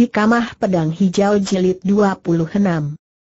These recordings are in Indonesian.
Hikamah Pedang Hijau Jilid 26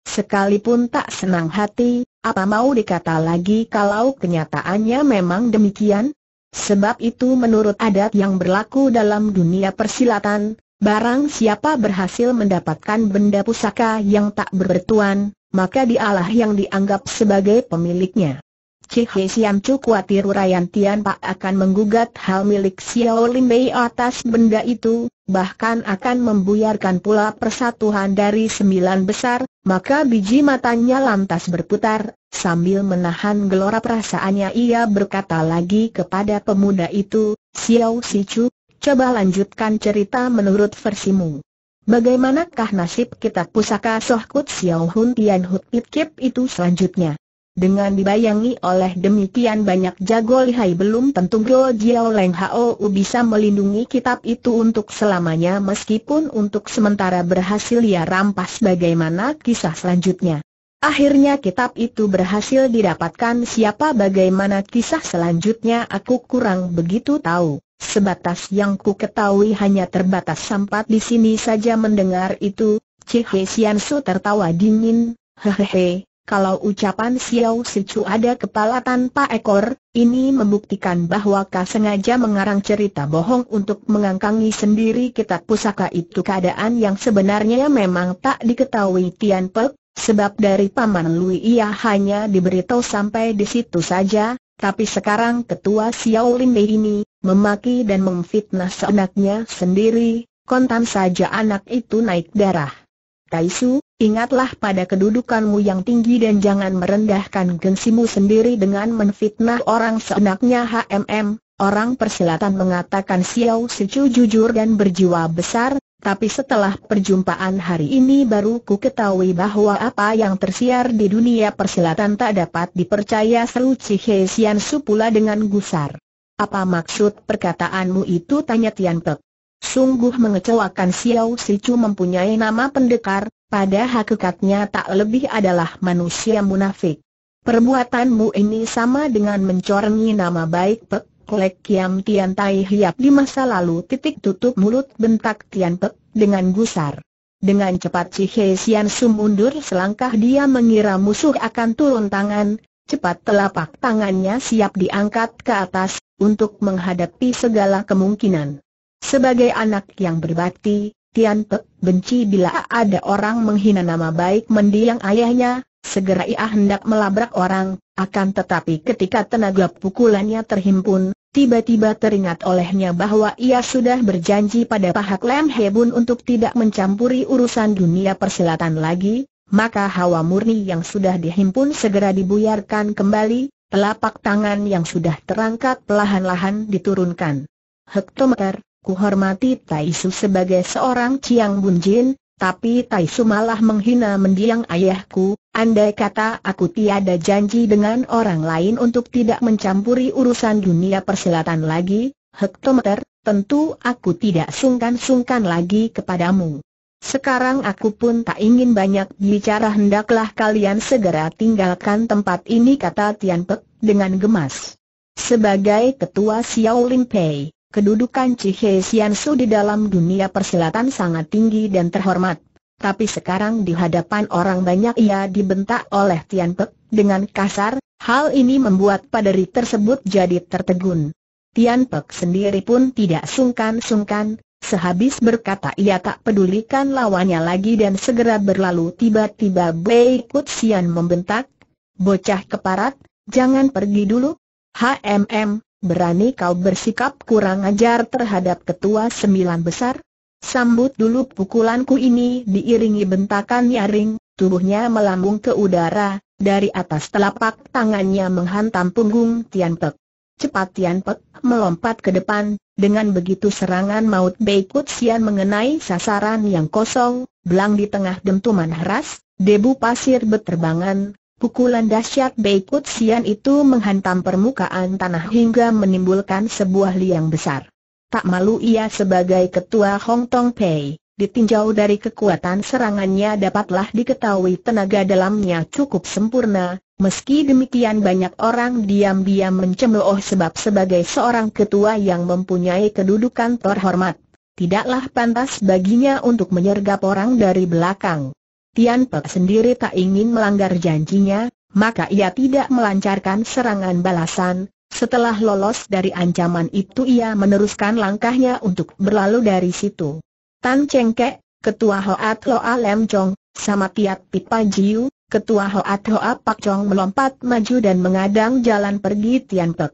Sekalipun tak senang hati, apa mau dikata lagi kalau kenyataannya memang demikian? Sebab itu menurut adat yang berlaku dalam dunia persilatan, barang siapa berhasil mendapatkan benda pusaka yang tak berbertuan, maka dialah yang dianggap sebagai pemiliknya. Hehe Siam Chu khawatir Urayan Tian Pak akan menggugat hal milik Xiao Lim Bei atas benda itu, bahkan akan membuyarkan pula persatuan dari sembilan besar, maka biji matanya lantas berputar, sambil menahan gelora perasaannya ia berkata lagi kepada pemuda itu, Xiao Si Chu, coba lanjutkan cerita menurut versimu. Bagaimanakah nasib kitab pusaka Sohkut Xiao Hun Tian Hut Kip itu selanjutnya? Dengan dibayangi oleh demikian banyak jago lihai belum tentu Go Jiao Leng Hao bisa melindungi kitab itu untuk selamanya meskipun untuk sementara berhasil ia rampas bagaimana kisah selanjutnya. Akhirnya kitab itu berhasil didapatkan siapa bagaimana kisah selanjutnya aku kurang begitu tahu. Sebatas yang ku ketahui hanya terbatas sampat di sini saja mendengar itu, Cihe Su tertawa dingin, hehehe, kalau ucapan Xiao Sichu ada kepala tanpa ekor, ini membuktikan bahwa kau sengaja mengarang cerita bohong untuk mengangkangi sendiri kitab pusaka itu keadaan yang sebenarnya memang tak diketahui Tian Pek, sebab dari Paman Lui ia hanya diberitahu sampai di situ saja, tapi sekarang ketua Xiao Lin Bei ini, memaki dan memfitnah seenaknya sendiri, kontan saja anak itu naik darah. Taisu, ingatlah pada kedudukanmu yang tinggi dan jangan merendahkan gengsimu sendiri dengan menfitnah orang seenaknya HMM. Orang persilatan mengatakan Xiao Sichu jujur dan berjiwa besar, tapi setelah perjumpaan hari ini baru ku ketahui bahwa apa yang tersiar di dunia persilatan tak dapat dipercaya seru Cihe Sian Su pula dengan gusar. Apa maksud perkataanmu itu tanya Tian Pek? Sungguh mengecewakan Xiao Sichu mempunyai nama pendekar, pada hakikatnya tak lebih adalah manusia munafik. Perbuatanmu ini sama dengan mencorengi nama baik Pek Klek Kiam Tian Tai Hiap di masa lalu titik tutup mulut bentak Tian Pek dengan gusar. Dengan cepat si He Sian Su mundur selangkah dia mengira musuh akan turun tangan, cepat telapak tangannya siap diangkat ke atas, untuk menghadapi segala kemungkinan. Sebagai anak yang berbakti, Tian Pe benci bila ada orang menghina nama baik mendiang ayahnya, segera ia hendak melabrak orang, akan tetapi ketika tenaga pukulannya terhimpun, tiba-tiba teringat olehnya bahwa ia sudah berjanji pada Pahak He Hebun untuk tidak mencampuri urusan dunia persilatan lagi, maka hawa murni yang sudah dihimpun segera dibuyarkan kembali, telapak tangan yang sudah terangkat pelahan-lahan diturunkan. Hektometer, hormati Taisu sebagai seorang Ciang Bunjin, tapi Taisu malah menghina mendiang ayahku, andai kata aku tiada janji dengan orang lain untuk tidak mencampuri urusan dunia persilatan lagi, hektometer, tentu aku tidak sungkan-sungkan lagi kepadamu. Sekarang aku pun tak ingin banyak bicara hendaklah kalian segera tinggalkan tempat ini kata Tian Pek dengan gemas. Sebagai ketua Xiao Lin Pei, Kedudukan Cihe Xiansu di dalam dunia persilatan sangat tinggi dan terhormat. Tapi sekarang di hadapan orang banyak ia dibentak oleh Tian Pe, dengan kasar, hal ini membuat paderi tersebut jadi tertegun. Tian Pe sendiri pun tidak sungkan-sungkan, sehabis berkata ia tak pedulikan lawannya lagi dan segera berlalu tiba-tiba Bei Kut Sian membentak, Bocah keparat, jangan pergi dulu. HMM, berani kau bersikap kurang ajar terhadap ketua sembilan besar? Sambut dulu pukulanku ini diiringi bentakan nyaring, tubuhnya melambung ke udara, dari atas telapak tangannya menghantam punggung Tian Pek. Cepat Tian Pek melompat ke depan, dengan begitu serangan maut Beikut Sian mengenai sasaran yang kosong, belang di tengah dentuman heras, debu pasir beterbangan, Pukulan dahsyat Beikut Sian itu menghantam permukaan tanah hingga menimbulkan sebuah liang besar. Tak malu ia sebagai ketua Hong Tong Pei, ditinjau dari kekuatan serangannya dapatlah diketahui tenaga dalamnya cukup sempurna, meski demikian banyak orang diam-diam mencemooh sebab sebagai seorang ketua yang mempunyai kedudukan terhormat, tidaklah pantas baginya untuk menyergap orang dari belakang. Tian Pe sendiri tak ingin melanggar janjinya, maka ia tidak melancarkan serangan balasan. Setelah lolos dari ancaman itu ia meneruskan langkahnya untuk berlalu dari situ. Tan Cheng Ketua Hoat Loa Lem Chong, sama Tiat Pipa Jiu, Ketua Hoat Hoa Pak Chong melompat maju dan mengadang jalan pergi Tian Pe.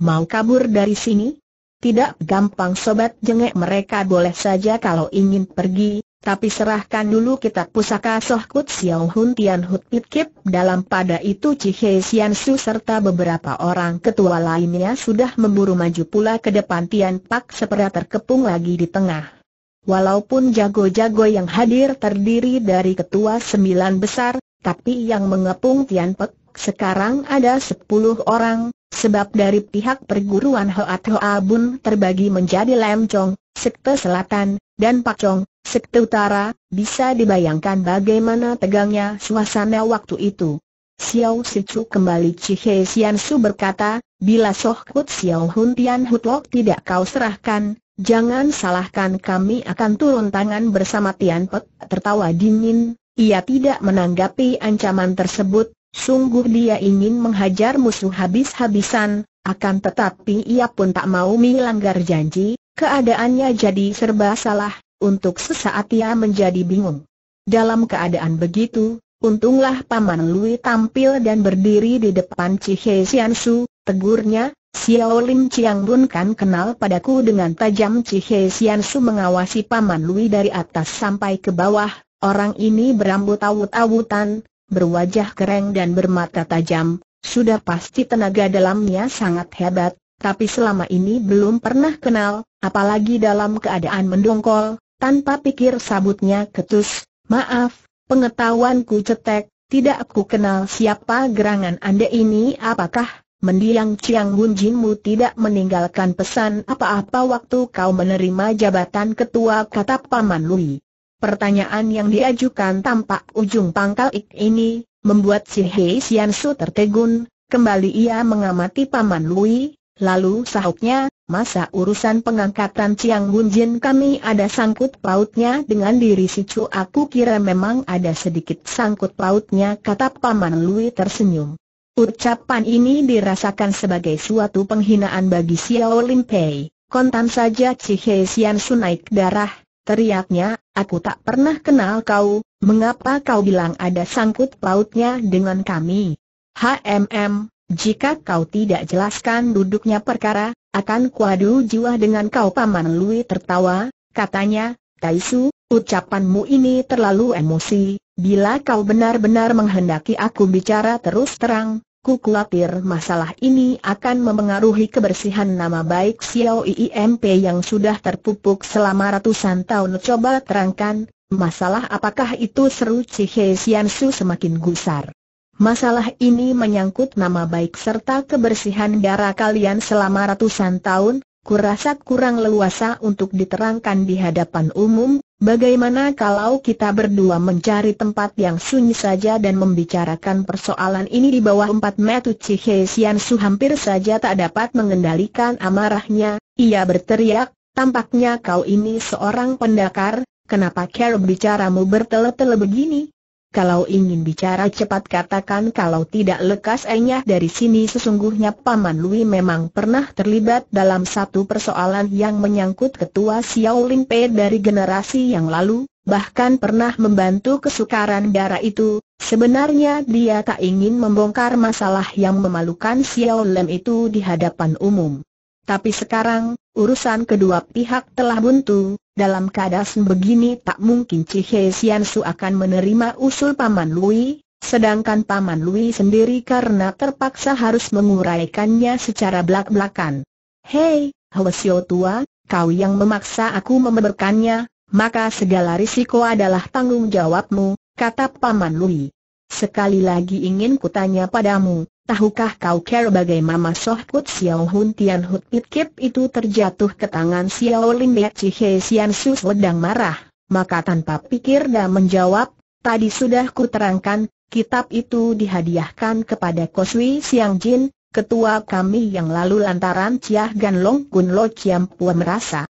Mau kabur dari sini? Tidak gampang sobat jengek mereka boleh saja kalau ingin pergi, tapi serahkan dulu kitab pusaka Soh Kut Xiao Hun Tian Hut Pit Kip Dalam pada itu Chi He Sian Su serta beberapa orang ketua lainnya sudah memburu maju pula ke depan Tian Pak Sepera terkepung lagi di tengah Walaupun jago-jago yang hadir terdiri dari ketua sembilan besar Tapi yang mengepung Tian Pak sekarang ada sepuluh orang Sebab dari pihak perguruan Hoat Hoa Bun terbagi menjadi Lem Chong Sekte Selatan, dan Pakcong, Sekte Utara, bisa dibayangkan bagaimana tegangnya suasana waktu itu. Xiao Sichu kembali Chihe Sian Su berkata, bila Soh Kut Xiao Hun Tian Hutlok tidak kau serahkan, jangan salahkan kami akan turun tangan bersama Tian Pek. Tertawa dingin, ia tidak menanggapi ancaman tersebut, sungguh dia ingin menghajar musuh habis-habisan, akan tetapi ia pun tak mau melanggar janji, Keadaannya jadi serba salah, untuk sesaat ia menjadi bingung. Dalam keadaan begitu, untunglah Paman Lui tampil dan berdiri di depan Cihe Sian Su, tegurnya, Xiao Lim Chiang Bun kan kenal padaku dengan tajam Cihe Sian Su mengawasi Paman Lui dari atas sampai ke bawah, orang ini berambut awut-awutan, berwajah kering dan bermata tajam, sudah pasti tenaga dalamnya sangat hebat, tapi selama ini belum pernah kenal, apalagi dalam keadaan mendongkol, tanpa pikir sabutnya ketus, maaf, pengetahuanku cetek, tidak aku kenal siapa gerangan anda ini apakah, mendiang Chiang Hun tidak meninggalkan pesan apa-apa waktu kau menerima jabatan ketua kata Paman Lui. Pertanyaan yang diajukan tampak ujung pangkal ik ini, membuat si Hei Sian Su tertegun, kembali ia mengamati Paman Lui, Lalu sahutnya, masa urusan pengangkatan Ciang Bun Jin kami ada sangkut pautnya dengan diri si Cu aku kira memang ada sedikit sangkut pautnya kata Paman Lui tersenyum. Ucapan ini dirasakan sebagai suatu penghinaan bagi Xiao Lim Pei. Kontan saja Cihai Hei Su naik darah, teriaknya, aku tak pernah kenal kau, mengapa kau bilang ada sangkut pautnya dengan kami? HMM, jika kau tidak jelaskan duduknya perkara, akan kuadu jiwa dengan kau Paman Lui tertawa, katanya, Taisu, ucapanmu ini terlalu emosi, bila kau benar-benar menghendaki aku bicara terus terang, ku khawatir masalah ini akan memengaruhi kebersihan nama baik Xiao IIMP yang sudah terpupuk selama ratusan tahun coba terangkan, masalah apakah itu seru Cihe Xiansu semakin gusar. Masalah ini menyangkut nama baik serta kebersihan darah kalian selama ratusan tahun, kurasa kurang leluasa untuk diterangkan di hadapan umum, bagaimana kalau kita berdua mencari tempat yang sunyi saja dan membicarakan persoalan ini di bawah empat metu Cihe Sian Su hampir saja tak dapat mengendalikan amarahnya, ia berteriak, tampaknya kau ini seorang pendakar, kenapa kau bicaramu bertele-tele begini? Kalau ingin bicara cepat katakan kalau tidak lekas enyah dari sini sesungguhnya Paman Lui memang pernah terlibat dalam satu persoalan yang menyangkut ketua Xiao Lin Pei dari generasi yang lalu, bahkan pernah membantu kesukaran darah itu. Sebenarnya dia tak ingin membongkar masalah yang memalukan Xiao Lin itu di hadapan umum. Tapi sekarang, urusan kedua pihak telah buntu, dalam keadaan begini tak mungkin Cihe Su akan menerima usul Paman Lui, sedangkan Paman Lui sendiri karena terpaksa harus menguraikannya secara belak-belakan. Hei, Hwasyo tua, kau yang memaksa aku membeberkannya, maka segala risiko adalah tanggung jawabmu, kata Paman Lui. Sekali lagi ingin kutanya padamu, tahukah kau care bagaimana Soh Kut Xiao Hun Tian Hut It Kip itu terjatuh ke tangan Xiao Lim Bek Chi He Xian Su sedang marah, maka tanpa pikir dan menjawab, tadi sudah kuterangkan, kitab itu dihadiahkan kepada Koswi Siang Jin, ketua kami yang lalu lantaran Ciah Gan Long Kun Lo Chiam Pua merasa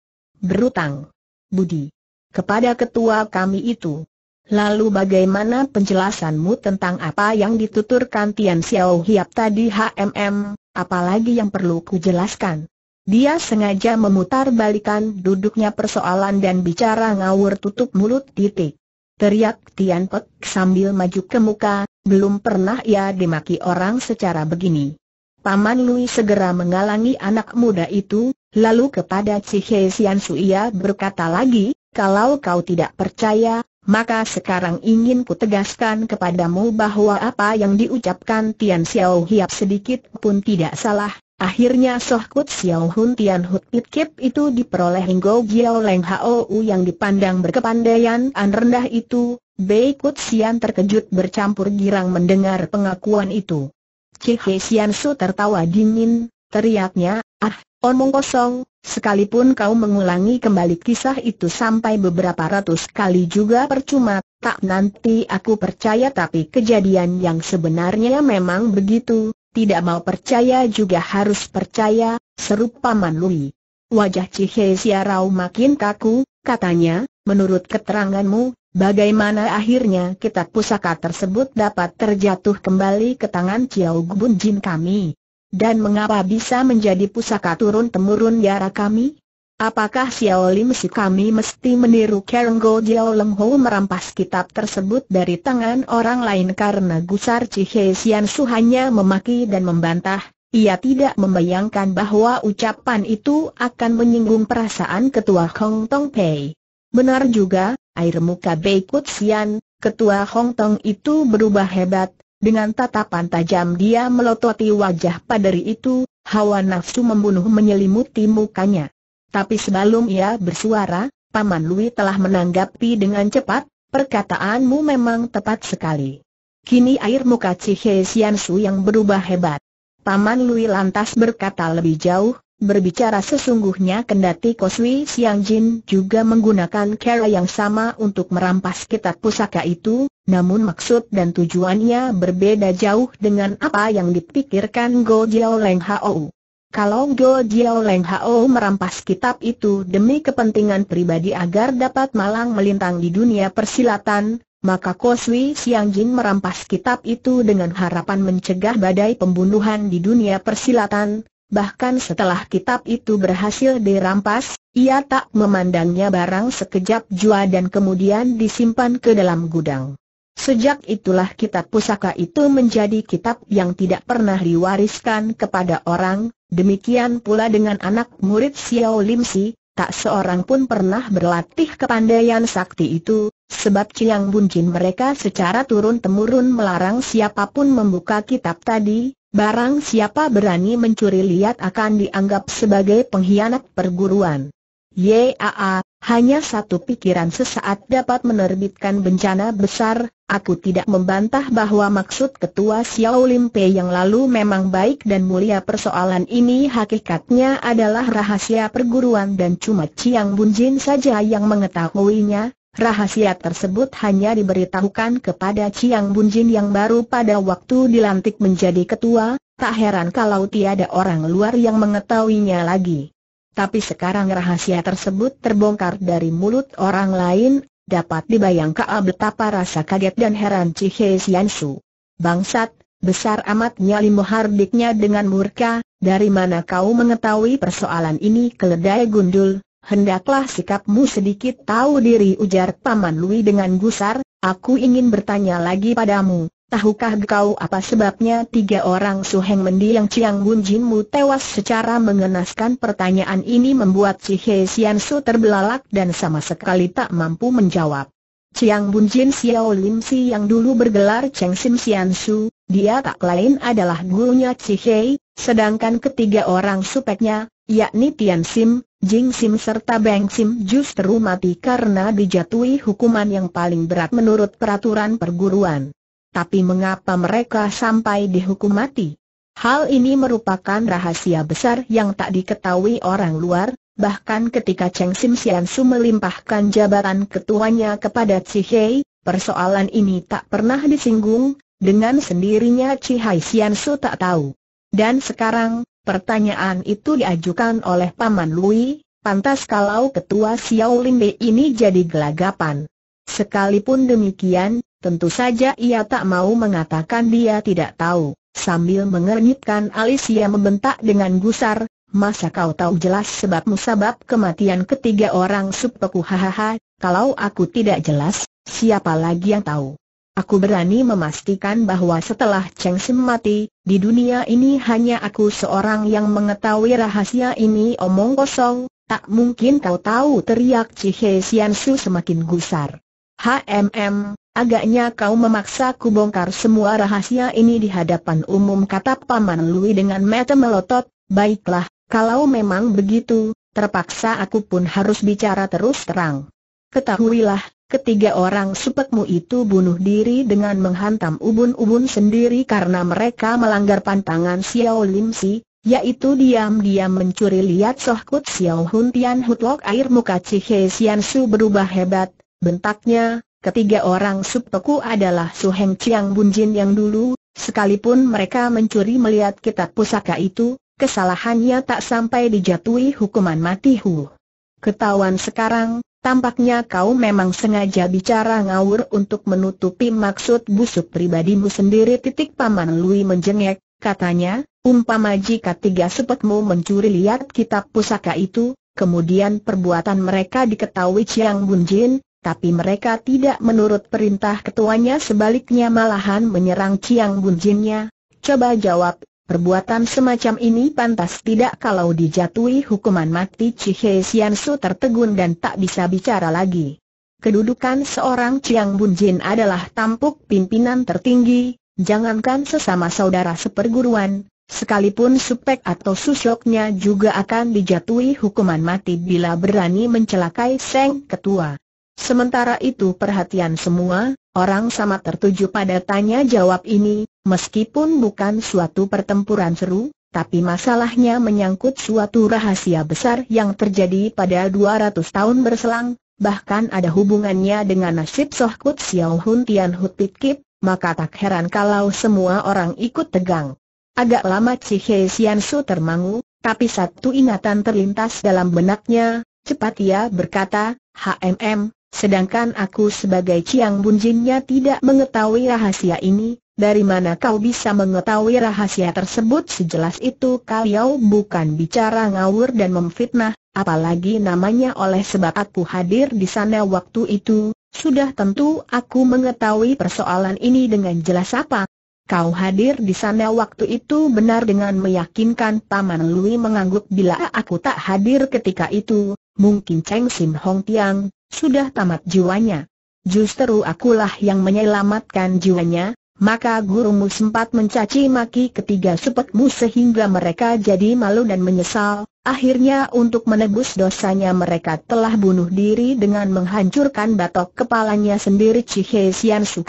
berutang budi kepada ketua kami itu. Lalu bagaimana penjelasanmu tentang apa yang dituturkan Tian Xiao Hiap tadi HMM, apalagi yang perlu ku jelaskan? Dia sengaja memutar balikan duduknya persoalan dan bicara ngawur tutup mulut titik. Teriak Tian Pek sambil maju ke muka, belum pernah ia dimaki orang secara begini. Paman Lui segera mengalangi anak muda itu, lalu kepada Cihe Sian ia berkata lagi, kalau kau tidak percaya, maka sekarang ingin kutegaskan kepadamu bahwa apa yang diucapkan Tian Xiao Hiap sedikit pun tidak salah. Akhirnya Soh Kut Xiao Hun Tian Hut Pit Kip itu diperoleh Hinggo Giao Leng U yang dipandang berkepandaian an rendah itu, Bei Kut Xian terkejut bercampur girang mendengar pengakuan itu. He Xian Su tertawa dingin, teriaknya, ah, Omong kosong, sekalipun kau mengulangi kembali kisah itu sampai beberapa ratus kali juga percuma, tak nanti aku percaya tapi kejadian yang sebenarnya memang begitu, tidak mau percaya juga harus percaya, seru Paman Lui. Wajah Cihe Siarau makin kaku, katanya, menurut keteranganmu, bagaimana akhirnya kitab pusaka tersebut dapat terjatuh kembali ke tangan Ciao Jin kami? Dan mengapa bisa menjadi pusaka turun-temurun yara kami? Apakah Xiao Lim si kami mesti meniru Kerenggo Jiao Leng Ho merampas kitab tersebut dari tangan orang lain karena Gusar Cihe Sian Su hanya memaki dan membantah? Ia tidak membayangkan bahwa ucapan itu akan menyinggung perasaan ketua Hong Tong Pei. Benar juga, air muka Kut Sian, ketua Hong Tong itu berubah hebat, dengan tatapan tajam dia melototi wajah paderi itu, hawa nafsu membunuh menyelimuti mukanya. Tapi sebelum ia bersuara, Paman Lui telah menanggapi dengan cepat, perkataanmu memang tepat sekali. Kini air muka Cihe Su yang berubah hebat. Paman Lui lantas berkata lebih jauh, Berbicara sesungguhnya kendati Koswi Siang Jin juga menggunakan cara yang sama untuk merampas kitab pusaka itu, namun maksud dan tujuannya berbeda jauh dengan apa yang dipikirkan Go Jiao Leng Hao. Kalau Go Jiao Leng Hao merampas kitab itu demi kepentingan pribadi agar dapat malang melintang di dunia persilatan, maka Koswi Siang Jin merampas kitab itu dengan harapan mencegah badai pembunuhan di dunia persilatan, bahkan setelah kitab itu berhasil dirampas, ia tak memandangnya barang sekejap jua dan kemudian disimpan ke dalam gudang. Sejak itulah kitab pusaka itu menjadi kitab yang tidak pernah diwariskan kepada orang, demikian pula dengan anak murid Xiao Lim Si, tak seorang pun pernah berlatih kepandaian sakti itu, sebab Chiang Jin mereka secara turun-temurun melarang siapapun membuka kitab tadi, Barang siapa berani mencuri lihat akan dianggap sebagai pengkhianat perguruan. Yaa, hanya satu pikiran sesaat dapat menerbitkan bencana besar, aku tidak membantah bahwa maksud ketua Xiao Lim Pei yang lalu memang baik dan mulia persoalan ini hakikatnya adalah rahasia perguruan dan cuma Chiang Bunjin saja yang mengetahuinya, Rahasia tersebut hanya diberitahukan kepada Chiang Bunjin yang baru pada waktu dilantik menjadi ketua, tak heran kalau tiada orang luar yang mengetahuinya lagi. Tapi sekarang rahasia tersebut terbongkar dari mulut orang lain, dapat dibayangkan betapa rasa kaget dan heran Chi Hei Su. Bangsat, besar amat nyali muhardiknya dengan murka, dari mana kau mengetahui persoalan ini keledai gundul, Hendaklah sikapmu sedikit tahu diri ujar Paman Lui dengan gusar, aku ingin bertanya lagi padamu, tahukah kau apa sebabnya tiga orang suheng mendiang Chiang Bun Jinmu tewas secara mengenaskan pertanyaan ini membuat si He Sian Su terbelalak dan sama sekali tak mampu menjawab. Chiang Bun Jin Xiao Lim Si yang dulu bergelar Cheng Sim Sian Su, dia tak lain adalah gurunya Si He, sedangkan ketiga orang supeknya, yakni Tian Sim, Jing Sim serta Beng Sim justru mati karena dijatuhi hukuman yang paling berat menurut peraturan perguruan. Tapi mengapa mereka sampai dihukum mati? Hal ini merupakan rahasia besar yang tak diketahui orang luar, bahkan ketika Cheng Sim Sian Su melimpahkan jabatan ketuanya kepada Chi Hei, persoalan ini tak pernah disinggung, dengan sendirinya Chi Hai Sian Su tak tahu. Dan sekarang, Pertanyaan itu diajukan oleh Paman Lui, pantas kalau ketua Xiao Bei ini jadi gelagapan. Sekalipun demikian, tentu saja ia tak mau mengatakan dia tidak tahu. Sambil mengernyitkan alis ia membentak dengan gusar, Masa kau tahu jelas sebab musabab kematian ketiga orang subpeku hahaha, kalau aku tidak jelas, siapa lagi yang tahu? Aku berani memastikan bahwa setelah Cheng Sim mati, di dunia ini hanya aku seorang yang mengetahui rahasia ini omong kosong, tak mungkin kau tahu teriak Cihe Sian Su semakin gusar. HMM, agaknya kau memaksa ku bongkar semua rahasia ini di hadapan umum kata Paman Lui dengan mata melotot, baiklah, kalau memang begitu, terpaksa aku pun harus bicara terus terang. Ketahuilah, Ketiga orang supekmu itu bunuh diri dengan menghantam ubun-ubun sendiri karena mereka melanggar pantangan Xiao Lim Si, yaitu diam-diam mencuri lihat Soh Kut Xiao Hun Tian Hutlok air muka Cihe Xian Su berubah hebat, bentaknya, ketiga orang supekku adalah Su Heng Chiang Bunjin yang dulu, sekalipun mereka mencuri melihat kitab pusaka itu, kesalahannya tak sampai dijatuhi hukuman mati hu. Ketahuan sekarang, Tampaknya kau memang sengaja bicara ngawur untuk menutupi maksud busuk pribadimu sendiri. Titik paman Lui menjengek, katanya, umpama jika tiga sepetmu mencuri lihat kitab pusaka itu, kemudian perbuatan mereka diketahui Chiang Bunjin, tapi mereka tidak menurut perintah ketuanya sebaliknya malahan menyerang Chiang Bunjinnya. Coba jawab, Perbuatan semacam ini pantas tidak kalau dijatuhi hukuman mati Cihe Su tertegun dan tak bisa bicara lagi. Kedudukan seorang Chiang Bun adalah tampuk pimpinan tertinggi, jangankan sesama saudara seperguruan, sekalipun supek atau susyoknya juga akan dijatuhi hukuman mati bila berani mencelakai Seng Ketua. Sementara itu perhatian semua, orang sama tertuju pada tanya jawab ini, Meskipun bukan suatu pertempuran seru, tapi masalahnya menyangkut suatu rahasia besar yang terjadi pada 200 tahun berselang, bahkan ada hubungannya dengan nasib Sohkut Xiao Hun Tian Hut Pit maka tak heran kalau semua orang ikut tegang. Agak lama Chi Hei Sian Su termangu, tapi satu ingatan terlintas dalam benaknya, cepat ia berkata, HMM, sedangkan aku sebagai Chiang Bunjinnya tidak mengetahui rahasia ini, dari mana kau bisa mengetahui rahasia tersebut sejelas itu kau bukan bicara ngawur dan memfitnah, apalagi namanya oleh sebab aku hadir di sana waktu itu, sudah tentu aku mengetahui persoalan ini dengan jelas apa. Kau hadir di sana waktu itu benar dengan meyakinkan Taman Lui mengangguk bila aku tak hadir ketika itu, mungkin Cheng Sim Hong Tiang, sudah tamat jiwanya. Justru akulah yang menyelamatkan jiwanya, maka gurumu sempat mencaci maki ketiga supetmu sehingga mereka jadi malu dan menyesal. Akhirnya untuk menebus dosanya mereka telah bunuh diri dengan menghancurkan batok kepalanya sendiri Cihesian Sian Su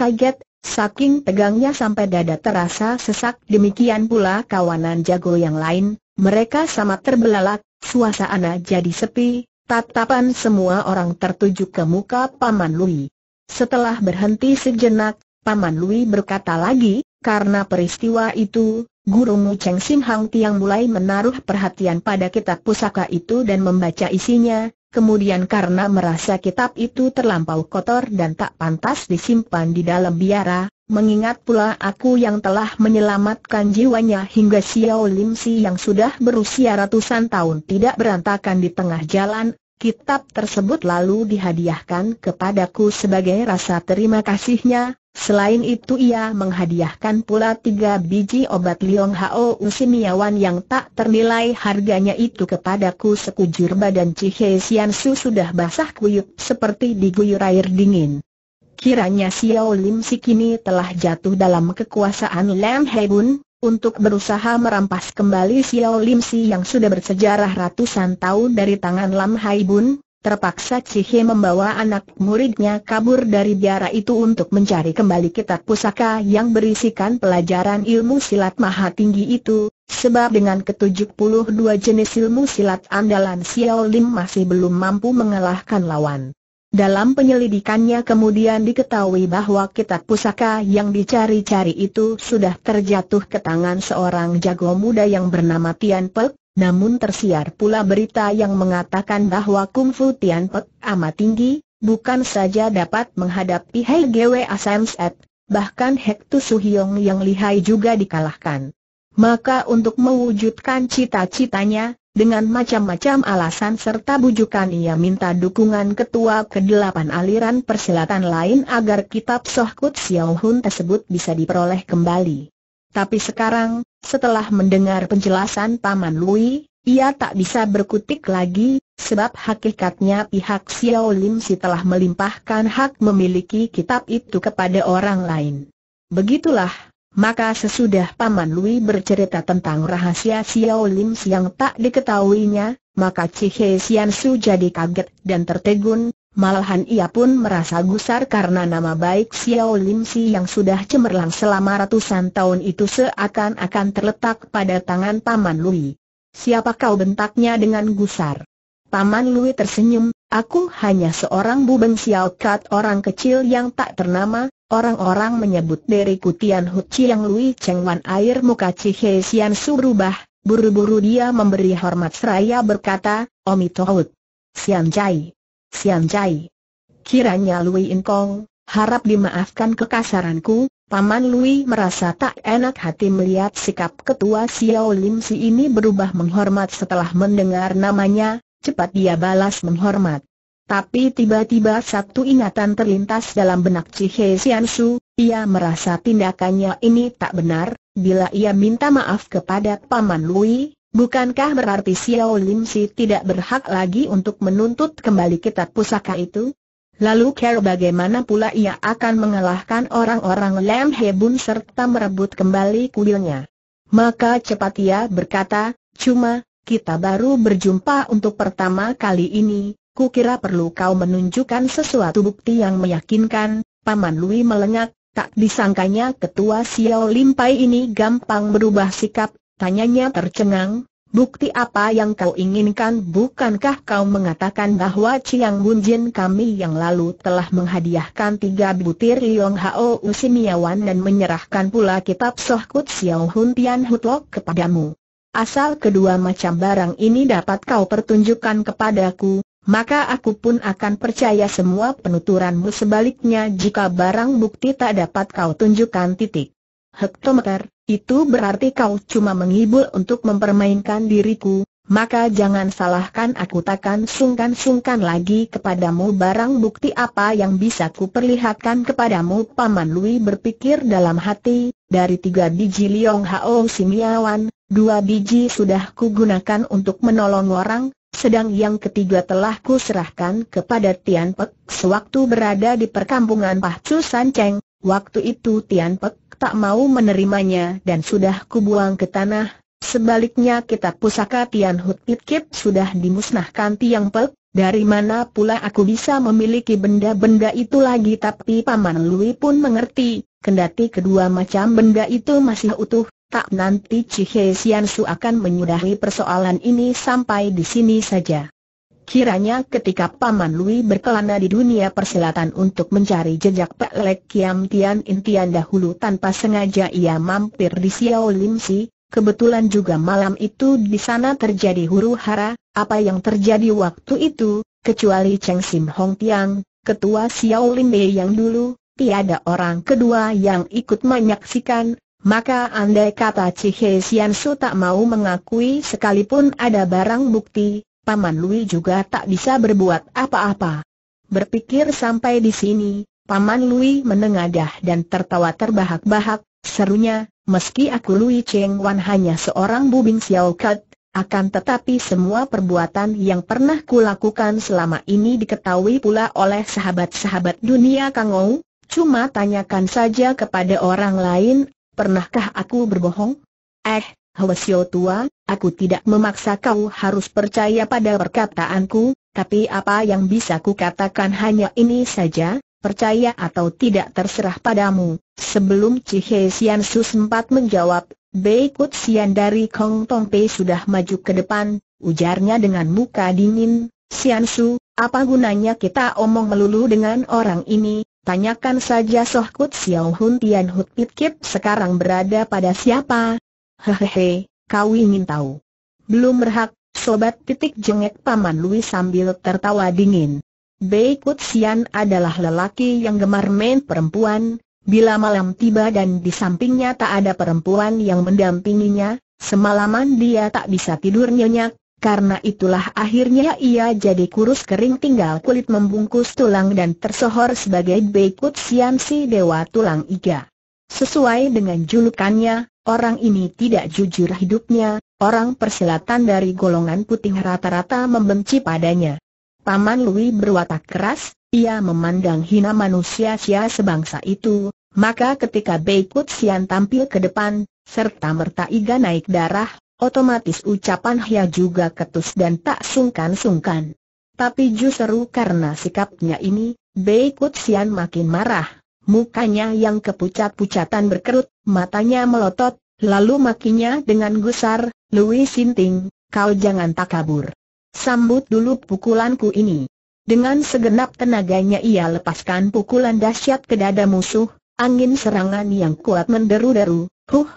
saking tegangnya sampai dada terasa sesak demikian pula kawanan jago yang lain, mereka sama terbelalak, suasana jadi sepi, tatapan semua orang tertuju ke muka Paman Lui. Setelah berhenti sejenak, Paman Lui berkata lagi, karena peristiwa itu, Guru Mu Cheng Sim Hang Tiang mulai menaruh perhatian pada kitab pusaka itu dan membaca isinya, kemudian karena merasa kitab itu terlampau kotor dan tak pantas disimpan di dalam biara, mengingat pula aku yang telah menyelamatkan jiwanya hingga Xiao Lim Si yang sudah berusia ratusan tahun tidak berantakan di tengah jalan, kitab tersebut lalu dihadiahkan kepadaku sebagai rasa terima kasihnya, Selain itu ia menghadiahkan pula tiga biji obat Liong Hao Usimiawan yang tak ternilai harganya itu kepadaku sekujur badan Cihe Sian Su sudah basah kuyup seperti diguyur air dingin. Kiranya Xiao Lim Si kini telah jatuh dalam kekuasaan Lam Bun untuk berusaha merampas kembali Xiao Lim Si yang sudah bersejarah ratusan tahun dari tangan Lam Hai Bun, Terpaksa Cihe membawa anak muridnya kabur dari biara itu untuk mencari kembali kitab pusaka yang berisikan pelajaran ilmu silat maha tinggi itu, sebab dengan ke-72 jenis ilmu silat andalan Xiao Lim masih belum mampu mengalahkan lawan. Dalam penyelidikannya kemudian diketahui bahwa kitab pusaka yang dicari-cari itu sudah terjatuh ke tangan seorang jago muda yang bernama Tian Pek, namun tersiar pula berita yang mengatakan bahwa Kung Fu Tian Pek amat tinggi, bukan saja dapat menghadapi Hei Gwe Set, bahkan Hek Tu Hiong yang lihai juga dikalahkan. Maka untuk mewujudkan cita-citanya, dengan macam-macam alasan serta bujukan ia minta dukungan ketua kedelapan aliran persilatan lain agar kitab Soh Kut Xiao Hun tersebut bisa diperoleh kembali. Tapi sekarang, setelah mendengar penjelasan Paman Lui, ia tak bisa berkutik lagi, sebab hakikatnya pihak Xiao Lim Si telah melimpahkan hak memiliki kitab itu kepada orang lain. Begitulah, maka sesudah Paman Lui bercerita tentang rahasia Xiao Lim Si yang tak diketahuinya, maka Cihai Sian Su jadi kaget dan tertegun, Malahan ia pun merasa gusar karena nama baik Xiao Lim Si yang sudah cemerlang selama ratusan tahun itu seakan-akan terletak pada tangan Paman Lui. Siapa kau bentaknya dengan gusar? Paman Lui tersenyum, aku hanya seorang buben Xiao Kat orang kecil yang tak ternama, orang-orang menyebut diriku kutian Hu Chiang Lui Cheng Wan air muka Cihe Sian Su berubah, buru-buru dia memberi hormat seraya berkata, Omi Tohut. Sian Jai. Xian Jai. Kiranya Lui In Kong, harap dimaafkan kekasaranku, Paman Lui merasa tak enak hati melihat sikap ketua Xiao Lim Si ini berubah menghormat setelah mendengar namanya, cepat dia balas menghormat. Tapi tiba-tiba satu ingatan terlintas dalam benak Cihe He Su, ia merasa tindakannya ini tak benar, bila ia minta maaf kepada Paman Lui, Bukankah berarti Xiao Lim Si tidak berhak lagi untuk menuntut kembali kitab pusaka itu? Lalu care bagaimana pula ia akan mengalahkan orang-orang Lam Hebun serta merebut kembali kuilnya? Maka cepat ia berkata, cuma, kita baru berjumpa untuk pertama kali ini, ku kira perlu kau menunjukkan sesuatu bukti yang meyakinkan, Paman Lui melengak, tak disangkanya ketua Xiao Lim Pai ini gampang berubah sikap, tanyanya tercengang, bukti apa yang kau inginkan bukankah kau mengatakan bahwa Chiang Bun Jin kami yang lalu telah menghadiahkan tiga butir Yong Hao Usimiawan dan menyerahkan pula kitab Soh Kut Xiao Hun Tian Hutlok kepadamu. Asal kedua macam barang ini dapat kau pertunjukkan kepadaku, maka aku pun akan percaya semua penuturanmu sebaliknya jika barang bukti tak dapat kau tunjukkan titik. Hektometer, itu berarti kau cuma menghibur untuk mempermainkan diriku, maka jangan salahkan aku takkan sungkan-sungkan lagi kepadamu barang bukti apa yang bisa kuperlihatkan kepadamu Paman Lui berpikir dalam hati, dari tiga biji Liong Hao Simiawan, dua biji sudah kugunakan untuk menolong orang, sedang yang ketiga telah kuserahkan kepada Tian Pek sewaktu berada di perkampungan Pahcu Cheng, waktu itu Tian Pek tak mau menerimanya dan sudah kubuang ke tanah. Sebaliknya kitab pusaka Tian Hut Pit Kip sudah dimusnahkan Tiang Pek, dari mana pula aku bisa memiliki benda-benda itu lagi tapi Paman Lui pun mengerti, kendati kedua macam benda itu masih utuh, tak nanti Cihe Sian Su akan menyudahi persoalan ini sampai di sini saja. Kiranya ketika Paman Lui berkelana di dunia persilatan untuk mencari jejak Pek Lek Kiam Tian Intian dahulu tanpa sengaja ia mampir di Xiao Lim Si, kebetulan juga malam itu di sana terjadi huru hara, apa yang terjadi waktu itu, kecuali Cheng Sim Hong Tiang, ketua Xiao Lim Bei yang dulu, tiada orang kedua yang ikut menyaksikan, maka andai kata Cihai Sian Su tak mau mengakui sekalipun ada barang bukti, Paman Lui juga tak bisa berbuat apa-apa. Berpikir sampai di sini, Paman Lui menengadah dan tertawa terbahak-bahak, serunya, meski aku Lui Cheng Wan hanya seorang bubing Xiao Kat, akan tetapi semua perbuatan yang pernah kulakukan selama ini diketahui pula oleh sahabat-sahabat dunia Kang Ou. cuma tanyakan saja kepada orang lain, pernahkah aku berbohong? Eh, Hwasyo tua, Aku tidak memaksa kau harus percaya pada perkataanku, tapi apa yang bisa ku katakan hanya ini saja, percaya atau tidak terserah padamu. Sebelum Cihe Sian Su sempat menjawab, Beikut Sian dari Kong Tong Pei sudah maju ke depan, ujarnya dengan muka dingin, Sian Su, apa gunanya kita omong melulu dengan orang ini, tanyakan saja Soh Kut Xiao Hun Tian Hut Pit Kip sekarang berada pada siapa? Hehehe, kau ingin tahu? Belum berhak, sobat titik jengek Paman Louis sambil tertawa dingin. Bei Kutsian adalah lelaki yang gemar main perempuan, bila malam tiba dan di sampingnya tak ada perempuan yang mendampinginya, semalaman dia tak bisa tidur nyenyak, karena itulah akhirnya ia jadi kurus kering tinggal kulit membungkus tulang dan tersohor sebagai Bei Kutsian si Dewa Tulang Iga. Sesuai dengan julukannya, Orang ini tidak jujur hidupnya, orang persilatan dari golongan putih rata-rata membenci padanya. Paman Louis berwatak keras, ia memandang hina manusia-sia sebangsa itu, maka ketika Beikut Sian tampil ke depan, serta merta Iga naik darah, otomatis ucapan Hia juga ketus dan tak sungkan-sungkan. Tapi justru karena sikapnya ini, Beikut Sian makin marah, mukanya yang kepucat-pucatan berkerut, Matanya melotot, lalu makinya dengan gusar, Louis Sinting, kau jangan tak kabur. Sambut dulu pukulanku ini. Dengan segenap tenaganya ia lepaskan pukulan dahsyat ke dada musuh, angin serangan yang kuat menderu-deru, huh!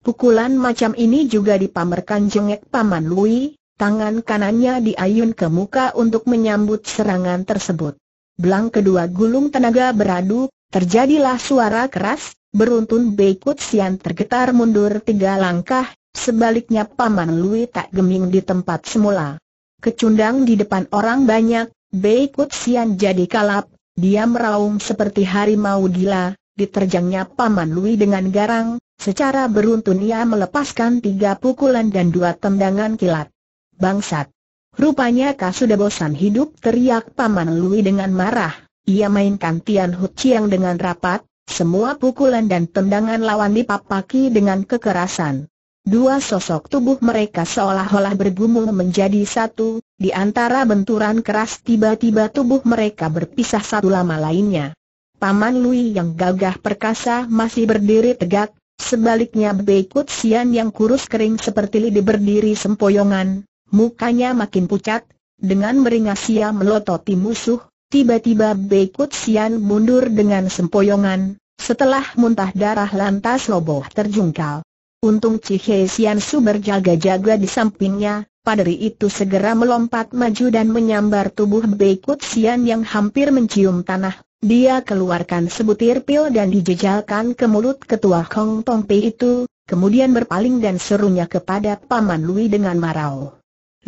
Pukulan macam ini juga dipamerkan jengek Paman Louis, tangan kanannya diayun ke muka untuk menyambut serangan tersebut. Belang kedua gulung tenaga beradu, terjadilah suara keras, Beruntun Beikut Sian tergetar mundur tiga langkah, sebaliknya Paman Lui tak geming di tempat semula. Kecundang di depan orang banyak, Beikut Sian jadi kalap, dia meraung seperti harimau gila, diterjangnya Paman Lui dengan garang, secara beruntun ia melepaskan tiga pukulan dan dua tendangan kilat. Bangsat! Rupanya kau sudah bosan hidup teriak Paman Lui dengan marah, ia mainkan Tian Hu Chiang dengan rapat, semua pukulan dan tendangan lawan dipapaki dengan kekerasan. Dua sosok tubuh mereka seolah-olah bergumul menjadi satu, di antara benturan keras tiba-tiba tubuh mereka berpisah satu lama lainnya. Paman Lui yang gagah perkasa masih berdiri tegak, sebaliknya Bekut Sian yang kurus kering seperti lidi berdiri sempoyongan, mukanya makin pucat, dengan meringas ia melototi musuh, Tiba-tiba Bekut Sian mundur dengan sempoyongan, setelah muntah darah lantas roboh terjungkal. Untung Cihe Sian Su berjaga-jaga di sampingnya, padri itu segera melompat maju dan menyambar tubuh Bekut Sian yang hampir mencium tanah. Dia keluarkan sebutir pil dan dijejalkan ke mulut ketua Hong Tong Pei itu, kemudian berpaling dan serunya kepada Paman Lui dengan marau.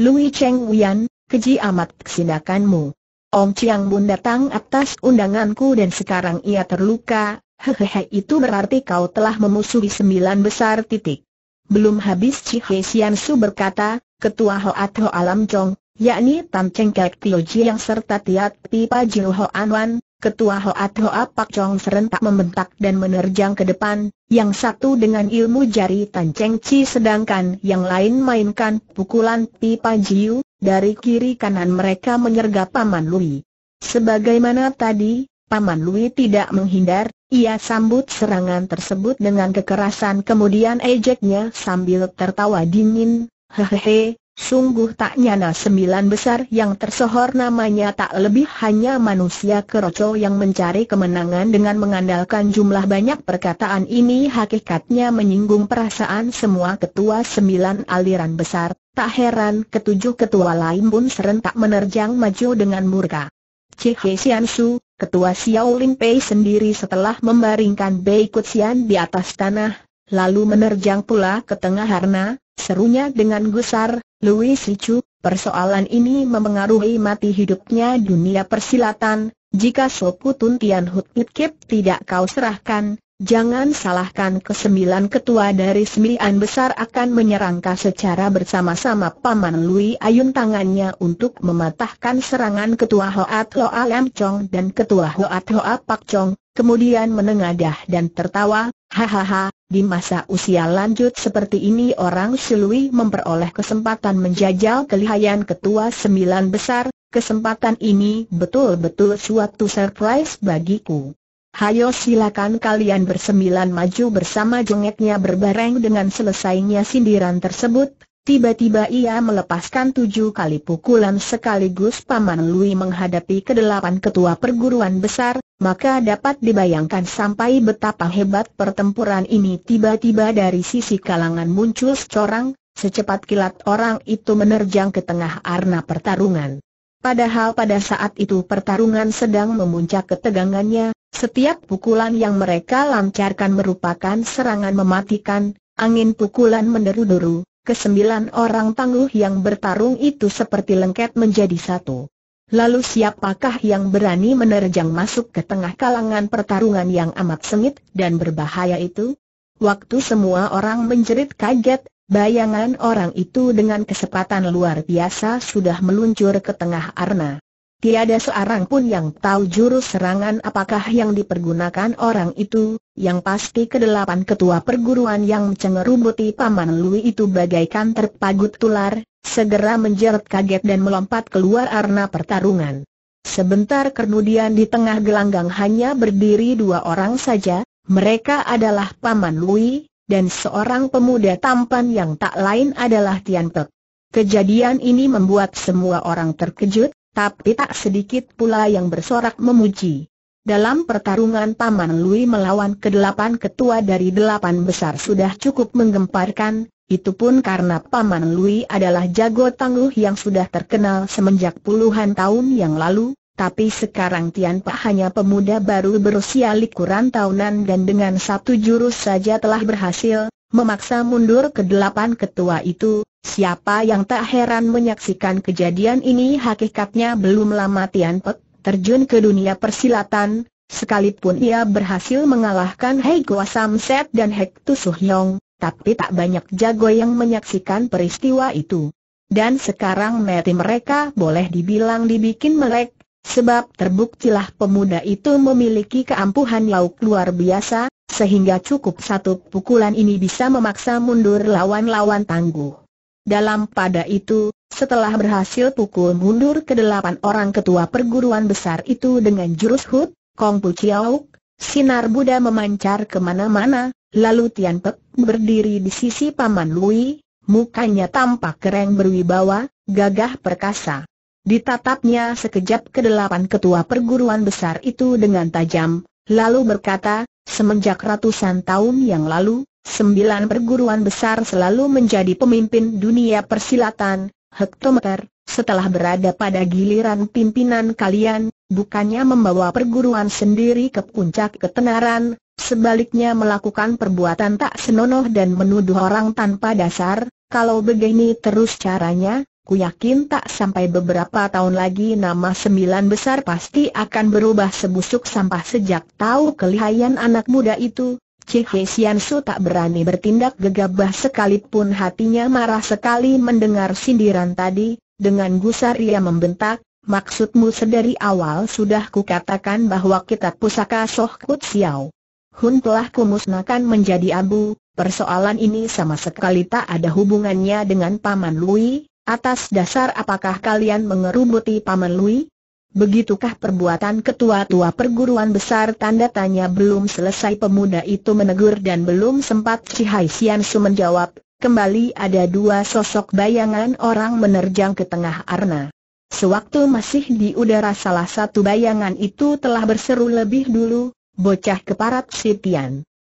Lui Cheng Wian, keji amat kesindakanmu. Om Chiang Bun datang atas undanganku dan sekarang ia terluka, hehehe itu berarti kau telah memusuhi sembilan besar titik. Belum habis Chi Hei Sian Su berkata, Ketua Hoat Ho Alam Chong, yakni Tan Cheng Kek Tio Ji yang serta Tiat Pipa Jiu Ho Anwan, Ketua Hoat Ho Apak Chong serentak membentak dan menerjang ke depan, yang satu dengan ilmu jari Tan Cheng Chi sedangkan yang lain mainkan pukulan Pipa Jiu, dari kiri kanan mereka menyergap Paman Lui. Sebagaimana tadi, Paman Lui tidak menghindar, ia sambut serangan tersebut dengan kekerasan kemudian ejeknya sambil tertawa dingin, hehehe, Sungguh tak nyana sembilan besar yang tersohor namanya tak lebih hanya manusia keroco yang mencari kemenangan dengan mengandalkan jumlah banyak perkataan ini hakikatnya menyinggung perasaan semua ketua sembilan aliran besar, tak heran ketujuh ketua lain pun serentak menerjang maju dengan murka. Cihe Sian Su, ketua Xiaolin Pei sendiri setelah membaringkan Bei Kutsian di atas tanah, lalu menerjang pula ke tengah harna, Serunya dengan gusar, Louis Chu, persoalan ini memengaruhi mati hidupnya dunia persilatan, jika Tun Tian Hut Kip tidak kau serahkan, jangan salahkan kesembilan ketua dari sembilan besar akan menyerangka secara bersama-sama Paman Lui Ayun tangannya untuk mematahkan serangan ketua Hoat Hoa Lam Chong dan ketua Hoat Hoa Pak Chong, kemudian menengadah dan tertawa, hahaha, di masa usia lanjut seperti ini orang Silui memperoleh kesempatan menjajal kelihayan ketua sembilan besar, kesempatan ini betul-betul suatu surprise bagiku. Hayo silakan kalian bersembilan maju bersama jengeknya berbareng dengan selesainya sindiran tersebut, Tiba-tiba ia melepaskan tujuh kali pukulan sekaligus Paman Lui menghadapi kedelapan ketua perguruan besar, maka dapat dibayangkan sampai betapa hebat pertempuran ini tiba-tiba dari sisi kalangan muncul seorang, secepat kilat orang itu menerjang ke tengah arena pertarungan. Padahal pada saat itu pertarungan sedang memuncak ketegangannya, setiap pukulan yang mereka lancarkan merupakan serangan mematikan, angin pukulan menderu-deru, Kesembilan orang tangguh yang bertarung itu seperti lengket menjadi satu. Lalu siapakah yang berani menerjang masuk ke tengah kalangan pertarungan yang amat sengit dan berbahaya itu? Waktu semua orang menjerit kaget, bayangan orang itu dengan kesempatan luar biasa sudah meluncur ke tengah arena. Tiada seorang pun yang tahu jurus serangan apakah yang dipergunakan orang itu, yang pasti kedelapan ketua perguruan yang mencengerubuti Paman Lui itu bagaikan terpagut tular, segera menjerat kaget dan melompat keluar arena pertarungan. Sebentar kemudian di tengah gelanggang hanya berdiri dua orang saja, mereka adalah Paman Lui, dan seorang pemuda tampan yang tak lain adalah Tian Pek. Kejadian ini membuat semua orang terkejut, tapi tak sedikit pula yang bersorak memuji. Dalam pertarungan Paman Lui melawan kedelapan ketua dari delapan besar sudah cukup menggemparkan, itu pun karena Paman Lui adalah jago tangguh yang sudah terkenal semenjak puluhan tahun yang lalu, tapi sekarang Tian Pak hanya pemuda baru berusia likuran tahunan dan dengan satu jurus saja telah berhasil, memaksa mundur kedelapan ketua itu, Siapa yang tak heran menyaksikan kejadian ini hakikatnya belum lama Tian Pek terjun ke dunia persilatan, sekalipun ia berhasil mengalahkan Hei Goa Samset dan Hek Tu Yong, tapi tak banyak jago yang menyaksikan peristiwa itu. Dan sekarang mati mereka boleh dibilang dibikin melek, sebab terbuktilah pemuda itu memiliki keampuhan lauk luar biasa, sehingga cukup satu pukulan ini bisa memaksa mundur lawan-lawan tangguh. Dalam pada itu, setelah berhasil pukul mundur ke delapan orang ketua perguruan besar itu dengan jurus hut, Kong Pu Chiao, sinar Buddha memancar kemana-mana, lalu Tian Pek berdiri di sisi Paman Lui, mukanya tampak keren berwibawa, gagah perkasa. Ditatapnya sekejap kedelapan ketua perguruan besar itu dengan tajam, lalu berkata, semenjak ratusan tahun yang lalu, Sembilan perguruan besar selalu menjadi pemimpin dunia persilatan, hektometer, setelah berada pada giliran pimpinan kalian, bukannya membawa perguruan sendiri ke puncak ketenaran, sebaliknya melakukan perbuatan tak senonoh dan menuduh orang tanpa dasar, kalau begini terus caranya, ku yakin tak sampai beberapa tahun lagi nama sembilan besar pasti akan berubah sebusuk sampah sejak tahu kelihayan anak muda itu, Cihesian Su tak berani bertindak gegabah sekalipun hatinya marah sekali mendengar sindiran tadi, dengan gusar ia membentak, maksudmu sedari awal sudah kukatakan bahwa kitab pusaka Soh Kut Xiao. Hun telah kumusnahkan menjadi abu, persoalan ini sama sekali tak ada hubungannya dengan Paman Lui, atas dasar apakah kalian mengerubuti Paman Lui? Begitukah perbuatan ketua tua perguruan besar tanda tanya belum selesai pemuda itu menegur dan belum sempat si Hai Sian Su menjawab, kembali ada dua sosok bayangan orang menerjang ke tengah arna. Sewaktu masih di udara salah satu bayangan itu telah berseru lebih dulu, bocah keparat si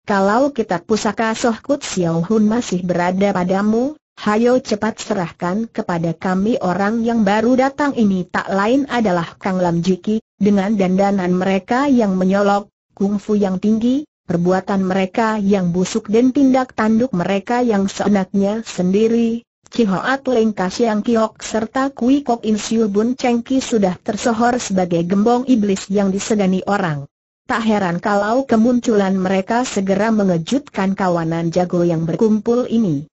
Kalau kita pusaka Sohkut Xiao Hun masih berada padamu, Hayo cepat serahkan kepada kami orang yang baru datang ini tak lain adalah Kang Lam Jiki, dengan dandanan mereka yang menyolok, kungfu yang tinggi, perbuatan mereka yang busuk dan tindak tanduk mereka yang seenaknya sendiri, Cihoat Leng Kasiang Kiok serta Kui Kok In Siu Bun Cheng sudah tersohor sebagai gembong iblis yang disegani orang. Tak heran kalau kemunculan mereka segera mengejutkan kawanan jago yang berkumpul ini.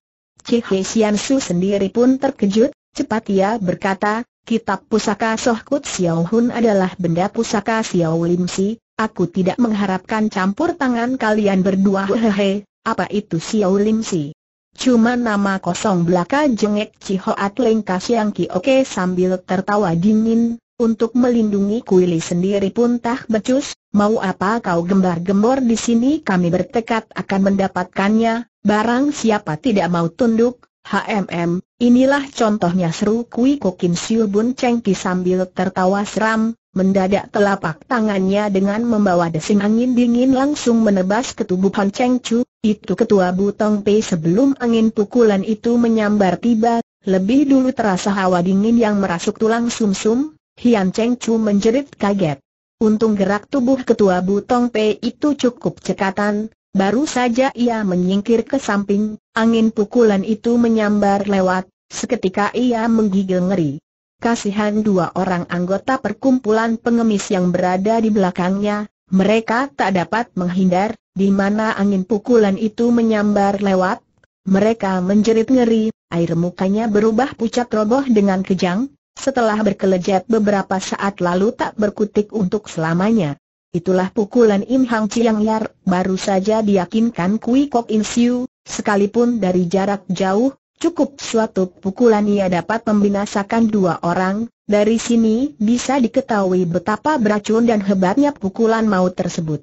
Sian Su sendiri pun terkejut, cepat ia berkata, kitab pusaka Soh Kut Xiao Hun adalah benda pusaka Siau Lim Si, aku tidak mengharapkan campur tangan kalian berdua hehehe, apa itu Siau Lim Si? Cuma nama kosong belaka jengek Cihoat Leng Siang Ki Oke sambil tertawa dingin, untuk melindungi kuili sendiri pun tak becus, mau apa kau gembar-gembor di sini kami bertekad akan mendapatkannya, Barang siapa tidak mau tunduk, HMM, inilah contohnya seru Kui Kokin Siu Bun Chengki sambil tertawa seram, mendadak telapak tangannya dengan membawa desing angin dingin langsung menebas ke tubuh Han Cheng Chu, itu ketua Butong Pei sebelum angin pukulan itu menyambar tiba, lebih dulu terasa hawa dingin yang merasuk tulang sumsum, -sum, Hian Cheng Chu menjerit kaget. Untung gerak tubuh ketua Butong Pei itu cukup cekatan, Baru saja ia menyingkir ke samping, angin pukulan itu menyambar lewat, seketika ia menggigil ngeri. Kasihan dua orang anggota perkumpulan pengemis yang berada di belakangnya, mereka tak dapat menghindar, di mana angin pukulan itu menyambar lewat. Mereka menjerit ngeri, air mukanya berubah pucat roboh dengan kejang, setelah berkelejat beberapa saat lalu tak berkutik untuk selamanya. Itulah pukulan Im Hang Chiang Yar, baru saja diyakinkan Kui Kok In Siu, sekalipun dari jarak jauh, cukup suatu pukulan ia dapat membinasakan dua orang, dari sini bisa diketahui betapa beracun dan hebatnya pukulan maut tersebut.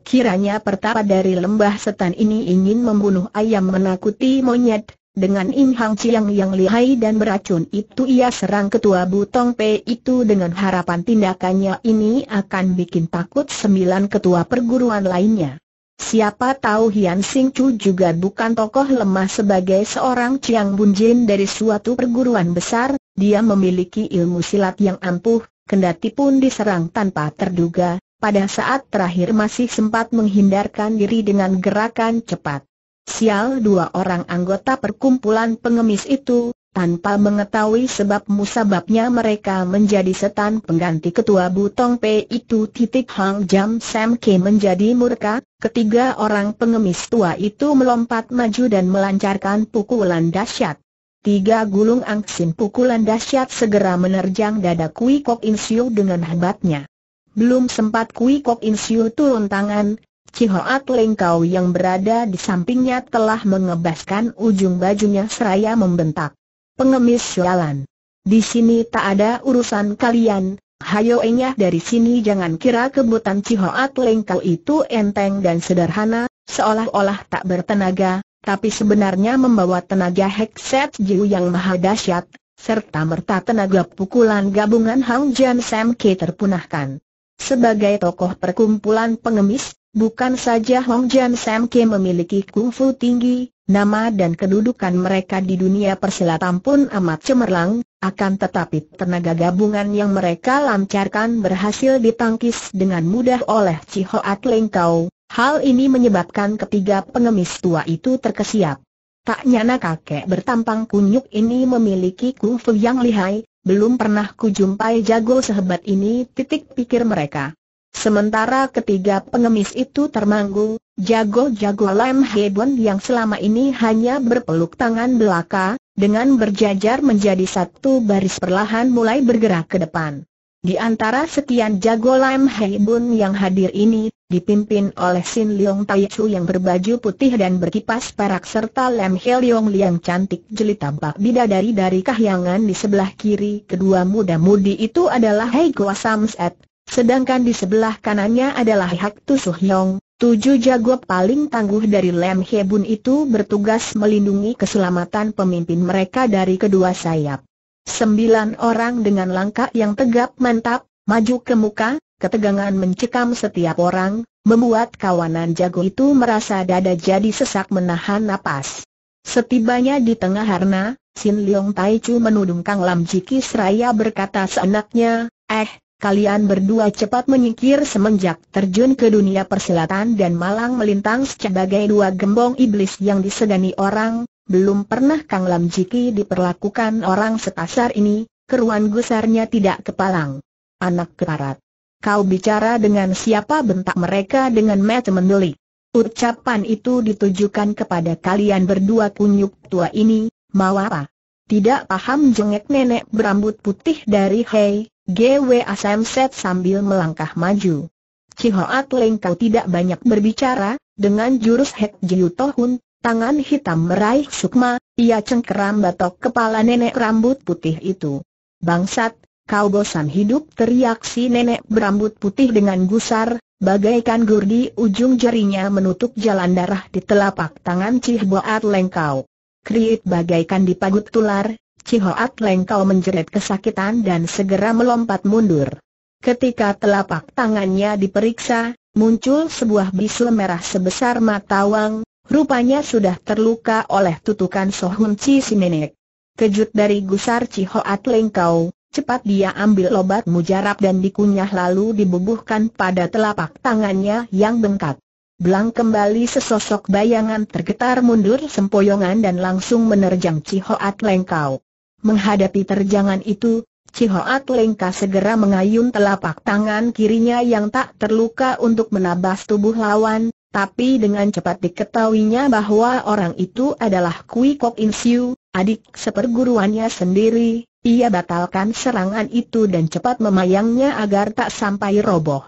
Kiranya pertapa dari lembah setan ini ingin membunuh ayam menakuti monyet, dengan Im Hang Chiang yang lihai dan beracun itu ia serang ketua Butong P itu dengan harapan tindakannya ini akan bikin takut sembilan ketua perguruan lainnya. Siapa tahu Hian Sing Chu juga bukan tokoh lemah sebagai seorang Chiang Bun Jin dari suatu perguruan besar, dia memiliki ilmu silat yang ampuh, kendati pun diserang tanpa terduga, pada saat terakhir masih sempat menghindarkan diri dengan gerakan cepat. Sial dua orang anggota perkumpulan pengemis itu, tanpa mengetahui sebab musababnya mereka menjadi setan pengganti ketua Butong P itu titik Hang Jam Sam Ke menjadi murka, ketiga orang pengemis tua itu melompat maju dan melancarkan pukulan dahsyat. Tiga gulung angsin pukulan dahsyat segera menerjang dada Kui Kok In dengan hebatnya. Belum sempat Kui Kok In turun tangan, Cihoat Lengkau yang berada di sampingnya telah mengebaskan ujung bajunya seraya membentak. Pengemis sialan. Di sini tak ada urusan kalian, hayo enyah dari sini jangan kira kebutan Cihoat Lengkau itu enteng dan sederhana, seolah-olah tak bertenaga, tapi sebenarnya membawa tenaga Hekset Jiu yang maha dahsyat, serta merta tenaga pukulan gabungan Hang Jam Sam K terpunahkan. Sebagai tokoh perkumpulan pengemis, Bukan saja Hong Jan Sam Kim memiliki kungfu tinggi, nama dan kedudukan mereka di dunia persilatan pun amat cemerlang, akan tetapi tenaga gabungan yang mereka lancarkan berhasil ditangkis dengan mudah oleh Chi At Leng Kau. Hal ini menyebabkan ketiga pengemis tua itu terkesiap. Tak nyana kakek bertampang kunyuk ini memiliki kungfu yang lihai, belum pernah kujumpai jago sehebat ini titik pikir mereka. Sementara ketiga pengemis itu termangu, jago-jago Lam Hebon yang selama ini hanya berpeluk tangan belaka, dengan berjajar menjadi satu baris perlahan mulai bergerak ke depan. Di antara sekian jago Lam Hei yang hadir ini, dipimpin oleh Sin Leong Tai Chu yang berbaju putih dan berkipas perak serta Lam He Leong yang cantik jeli tampak bidadari dari kahyangan di sebelah kiri kedua muda-mudi itu adalah Hei Gua Samset, Sedangkan di sebelah kanannya adalah Hak Tu Yong, tujuh jago paling tangguh dari Lem Hebun itu bertugas melindungi keselamatan pemimpin mereka dari kedua sayap. Sembilan orang dengan langkah yang tegap mantap, maju ke muka, ketegangan mencekam setiap orang, membuat kawanan jago itu merasa dada jadi sesak menahan napas. Setibanya di tengah harna, Sin Leong Tai Chu menudung Kang Lam Jiki seraya berkata seenaknya, Eh, kalian berdua cepat menyingkir semenjak terjun ke dunia persilatan dan malang melintang sebagai dua gembong iblis yang disegani orang, belum pernah Kang Lam Jiki diperlakukan orang setasar ini, keruan gusarnya tidak kepalang. Anak keparat. Kau bicara dengan siapa bentak mereka dengan mata mendeli. Ucapan itu ditujukan kepada kalian berdua kunyuk tua ini, mau apa? Tidak paham jengek nenek berambut putih dari Hei, GWA Samset sambil melangkah maju. Cihoat Leng kau tidak banyak berbicara, dengan jurus Hek Jiu Tohun, tangan hitam meraih sukma, ia cengkeram batok kepala nenek rambut putih itu. Bangsat, kau bosan hidup teriak si nenek berambut putih dengan gusar, bagaikan gurdi ujung jarinya menutup jalan darah di telapak tangan Cihboat Lengkau. Kriit bagaikan dipagut tular, Cihoat Lengkau menjerit kesakitan dan segera melompat mundur. Ketika telapak tangannya diperiksa, muncul sebuah bisul merah sebesar mata wang, rupanya sudah terluka oleh tutukan Sohun Chi Simenek. Kejut dari gusar Cihoat Lengkau, Cepat dia ambil obat mujarab dan dikunyah lalu dibubuhkan pada telapak tangannya yang bengkak. Belang kembali sesosok bayangan tergetar mundur sempoyongan dan langsung menerjang Cihoat Lengkau. Menghadapi terjangan itu, Cihoat Lengka segera mengayun telapak tangan kirinya yang tak terluka untuk menabas tubuh lawan, tapi dengan cepat diketahuinya bahwa orang itu adalah Kui Kok In Siu, adik seperguruannya sendiri, ia batalkan serangan itu dan cepat memayangnya agar tak sampai roboh.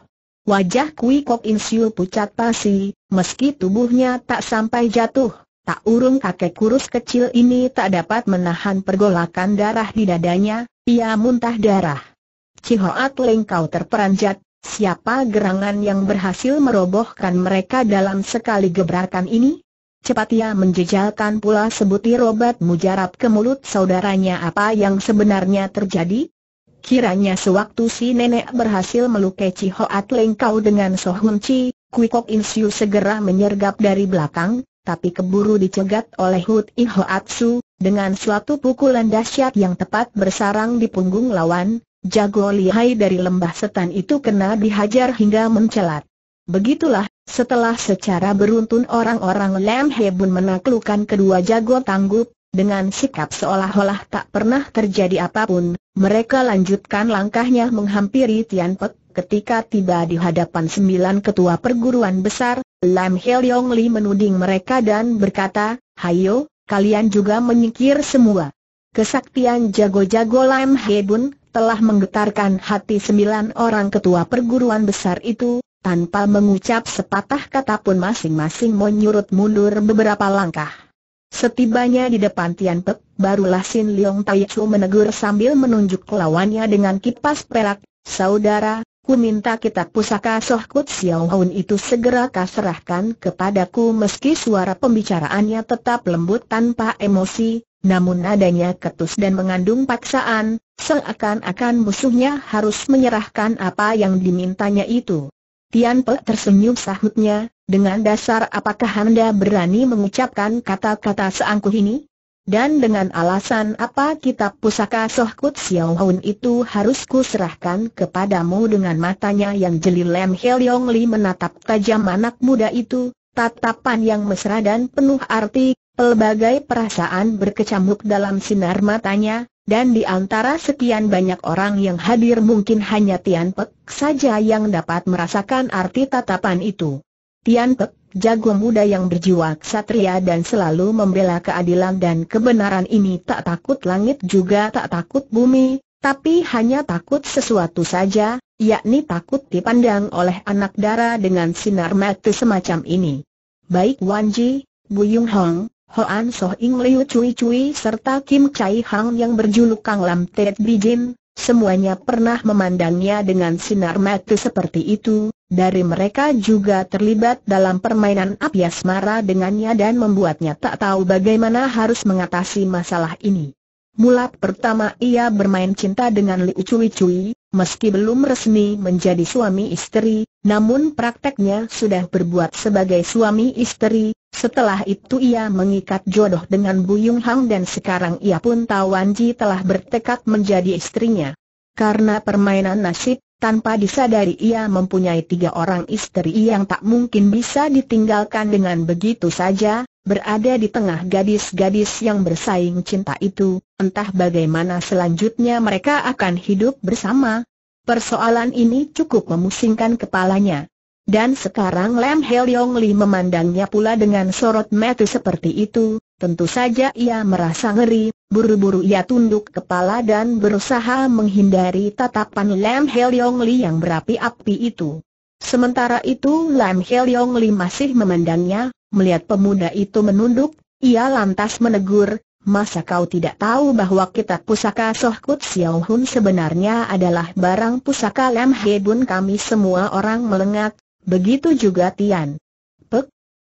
Wajah Kui Kok In Siu pucat pasi, meski tubuhnya tak sampai jatuh, Tak urung kakek kurus kecil ini tak dapat menahan pergolakan darah di dadanya, ia muntah darah. Cihoat Lengkau terperanjat, siapa gerangan yang berhasil merobohkan mereka dalam sekali gebrakan ini? Cepat ia menjejalkan pula sebutir obat mujarab ke mulut saudaranya apa yang sebenarnya terjadi? Kiranya sewaktu si nenek berhasil melukai Cihoat Lengkau dengan sohun Sohunci, Kwikok Insyu segera menyergap dari belakang, tapi keburu dicegat oleh Hut Atsu dengan suatu pukulan dahsyat yang tepat bersarang di punggung lawan, jago lihai dari lembah setan itu kena dihajar hingga mencelat. Begitulah, setelah secara beruntun orang-orang Lam Hebun menaklukkan kedua jago tangguh, dengan sikap seolah-olah tak pernah terjadi apapun, mereka lanjutkan langkahnya menghampiri Tian Pek ketika tiba di hadapan sembilan ketua perguruan besar, Lam Yong Li menuding mereka dan berkata, Hayo, kalian juga menyingkir semua. Kesaktian jago-jago Lam Hee-bun telah menggetarkan hati sembilan orang ketua perguruan besar itu, tanpa mengucap sepatah kata pun masing-masing menyurut mundur beberapa langkah. Setibanya di depan Tian Pek, barulah Sin Leong Tai Chu menegur sambil menunjuk lawannya dengan kipas perak, Saudara, Ku minta kitab pusaka Soh Kut Sohkut Hoon itu segera kau serahkan kepadaku meski suara pembicaraannya tetap lembut tanpa emosi, namun adanya ketus dan mengandung paksaan, seakan-akan musuhnya harus menyerahkan apa yang dimintanya itu. Tian Pe tersenyum sahutnya, dengan dasar apakah Anda berani mengucapkan kata-kata seangkuh ini? Dan dengan alasan apa kitab pusaka Sohkut Xiao Hun itu harus kuserahkan kepadamu dengan matanya yang jeli Lem Yong Li menatap tajam anak muda itu, tatapan yang mesra dan penuh arti, pelbagai perasaan berkecamuk dalam sinar matanya, dan di antara sekian banyak orang yang hadir mungkin hanya Tian Pek saja yang dapat merasakan arti tatapan itu. Tian Pek, jago muda yang berjiwa ksatria dan selalu membela keadilan dan kebenaran ini tak takut langit juga tak takut bumi, tapi hanya takut sesuatu saja, yakni takut dipandang oleh anak dara dengan sinar mata semacam ini. Baik Wan Ji, Bu Yung Hong, Hoan Soh Ing Liu Cui Cui serta Kim Chai Hang yang berjuluk Kang Lam Tet Bijin, semuanya pernah memandangnya dengan sinar mata seperti itu, dari mereka juga terlibat dalam permainan api asmara dengannya dan membuatnya tak tahu bagaimana harus mengatasi masalah ini. Mulap pertama ia bermain cinta dengan Liu Cui Cui, meski belum resmi menjadi suami istri, namun prakteknya sudah berbuat sebagai suami istri, setelah itu ia mengikat jodoh dengan Bu Buyung Hang dan sekarang ia pun tahu Wan Ji telah bertekad menjadi istrinya. Karena permainan nasib, tanpa disadari ia mempunyai tiga orang istri yang tak mungkin bisa ditinggalkan dengan begitu saja, berada di tengah gadis-gadis yang bersaing cinta itu, entah bagaimana selanjutnya mereka akan hidup bersama. Persoalan ini cukup memusingkan kepalanya. Dan sekarang Lam Hel Yong Li memandangnya pula dengan sorot mata seperti itu, Tentu saja ia merasa ngeri, buru-buru ia tunduk kepala dan berusaha menghindari tatapan Lam Hel Yong Li yang berapi-api itu. Sementara itu Lam Hel Yong Li masih memandangnya, melihat pemuda itu menunduk, ia lantas menegur, Masa kau tidak tahu bahwa kitab pusaka Soh Kut Xiao Hun sebenarnya adalah barang pusaka Lam Bun kami semua orang melengak, begitu juga Tian.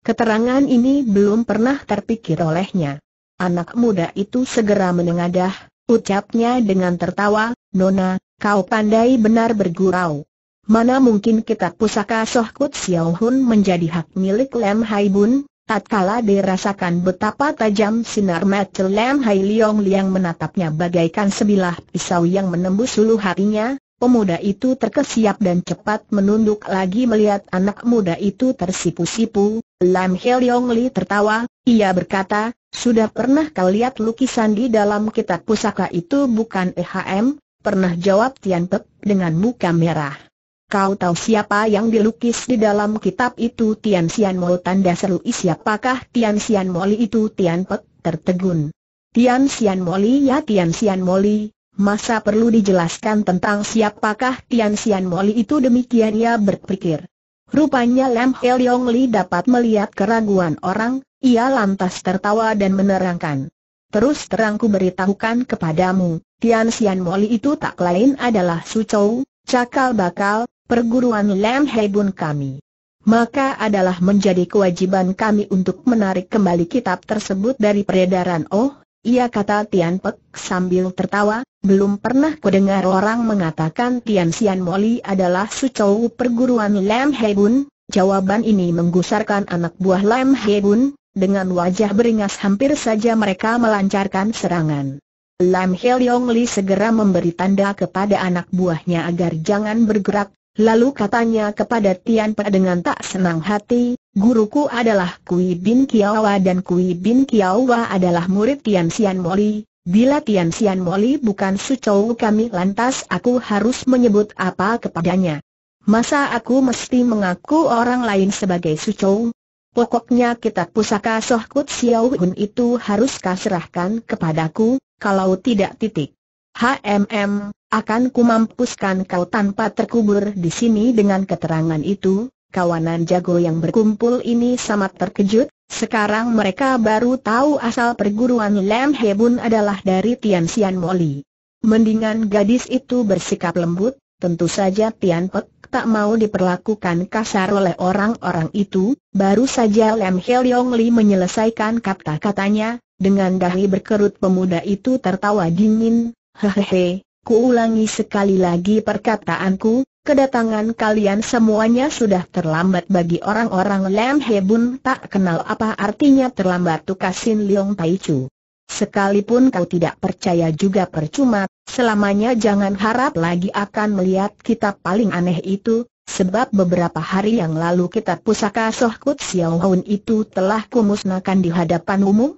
Keterangan ini belum pernah terpikir olehnya. Anak muda itu segera menengadah, ucapnya dengan tertawa, Nona, kau pandai benar bergurau. Mana mungkin kitab pusaka Sohkut Xiao Hun menjadi hak milik Lem Hai Bun, tatkala dirasakan betapa tajam sinar mata Lem Hai Liong Liang menatapnya bagaikan sebilah pisau yang menembus ulu hatinya, Pemuda itu terkesiap dan cepat menunduk lagi melihat anak muda itu tersipu-sipu, Lam Heliong Li tertawa, ia berkata, sudah pernah kau lihat lukisan di dalam kitab pusaka itu bukan EHM? Pernah jawab Tian Pek dengan muka merah. Kau tahu siapa yang dilukis di dalam kitab itu Tian Sian Mo tanda seru siapakah Tian Sian Moli itu Tian Pek tertegun. Tian Sian Moli ya Tian Sian Moli, masa perlu dijelaskan tentang siapakah Tian Sian Moli itu demikian ia berpikir. Rupanya Lam Hel Yong Li dapat melihat keraguan orang, ia lantas tertawa dan menerangkan. Terus terangku beritahukan kepadamu, Tian Xian Moli itu tak lain adalah Su Chou, cakal bakal, perguruan Lam Hei Bun kami. Maka adalah menjadi kewajiban kami untuk menarik kembali kitab tersebut dari peredaran Oh, ia kata Tian Pek sambil tertawa, belum pernah kudengar orang mengatakan Tian Sian Moli adalah sucou perguruan Lam Bun. Jawaban ini menggusarkan anak buah Lam Bun, dengan wajah beringas hampir saja mereka melancarkan serangan. Lam Yong Li segera memberi tanda kepada anak buahnya agar jangan bergerak, Lalu katanya kepada Tian Pe dengan tak senang hati, guruku adalah Kui Bin Kiawa dan Kui Bin Kiawa adalah murid Tian Xian Moli. Bila Tian Xian Moli bukan sucou kami lantas aku harus menyebut apa kepadanya. Masa aku mesti mengaku orang lain sebagai sucou? Pokoknya kitab pusaka Sohkut Xiao Hun itu harus kaserahkan kepadaku, kalau tidak titik. HMM, akan kumampuskan kau tanpa terkubur di sini dengan keterangan itu, kawanan jago yang berkumpul ini sangat terkejut, sekarang mereka baru tahu asal perguruan Lam Hebun adalah dari Tian Xian Moli. Mendingan gadis itu bersikap lembut, tentu saja Tian Pek tak mau diperlakukan kasar oleh orang-orang itu, baru saja Lam Heliong Li menyelesaikan kata-katanya, dengan dahi berkerut pemuda itu tertawa dingin, Hehehe, ku ulangi sekali lagi perkataanku, kedatangan kalian semuanya sudah terlambat bagi orang-orang Lam Hebun tak kenal apa artinya terlambat tukasin Liong Tai Chu. Sekalipun kau tidak percaya juga percuma, selamanya jangan harap lagi akan melihat kitab paling aneh itu, sebab beberapa hari yang lalu kitab pusaka Sohkut Xiao Hun itu telah kumusnahkan di hadapan umum,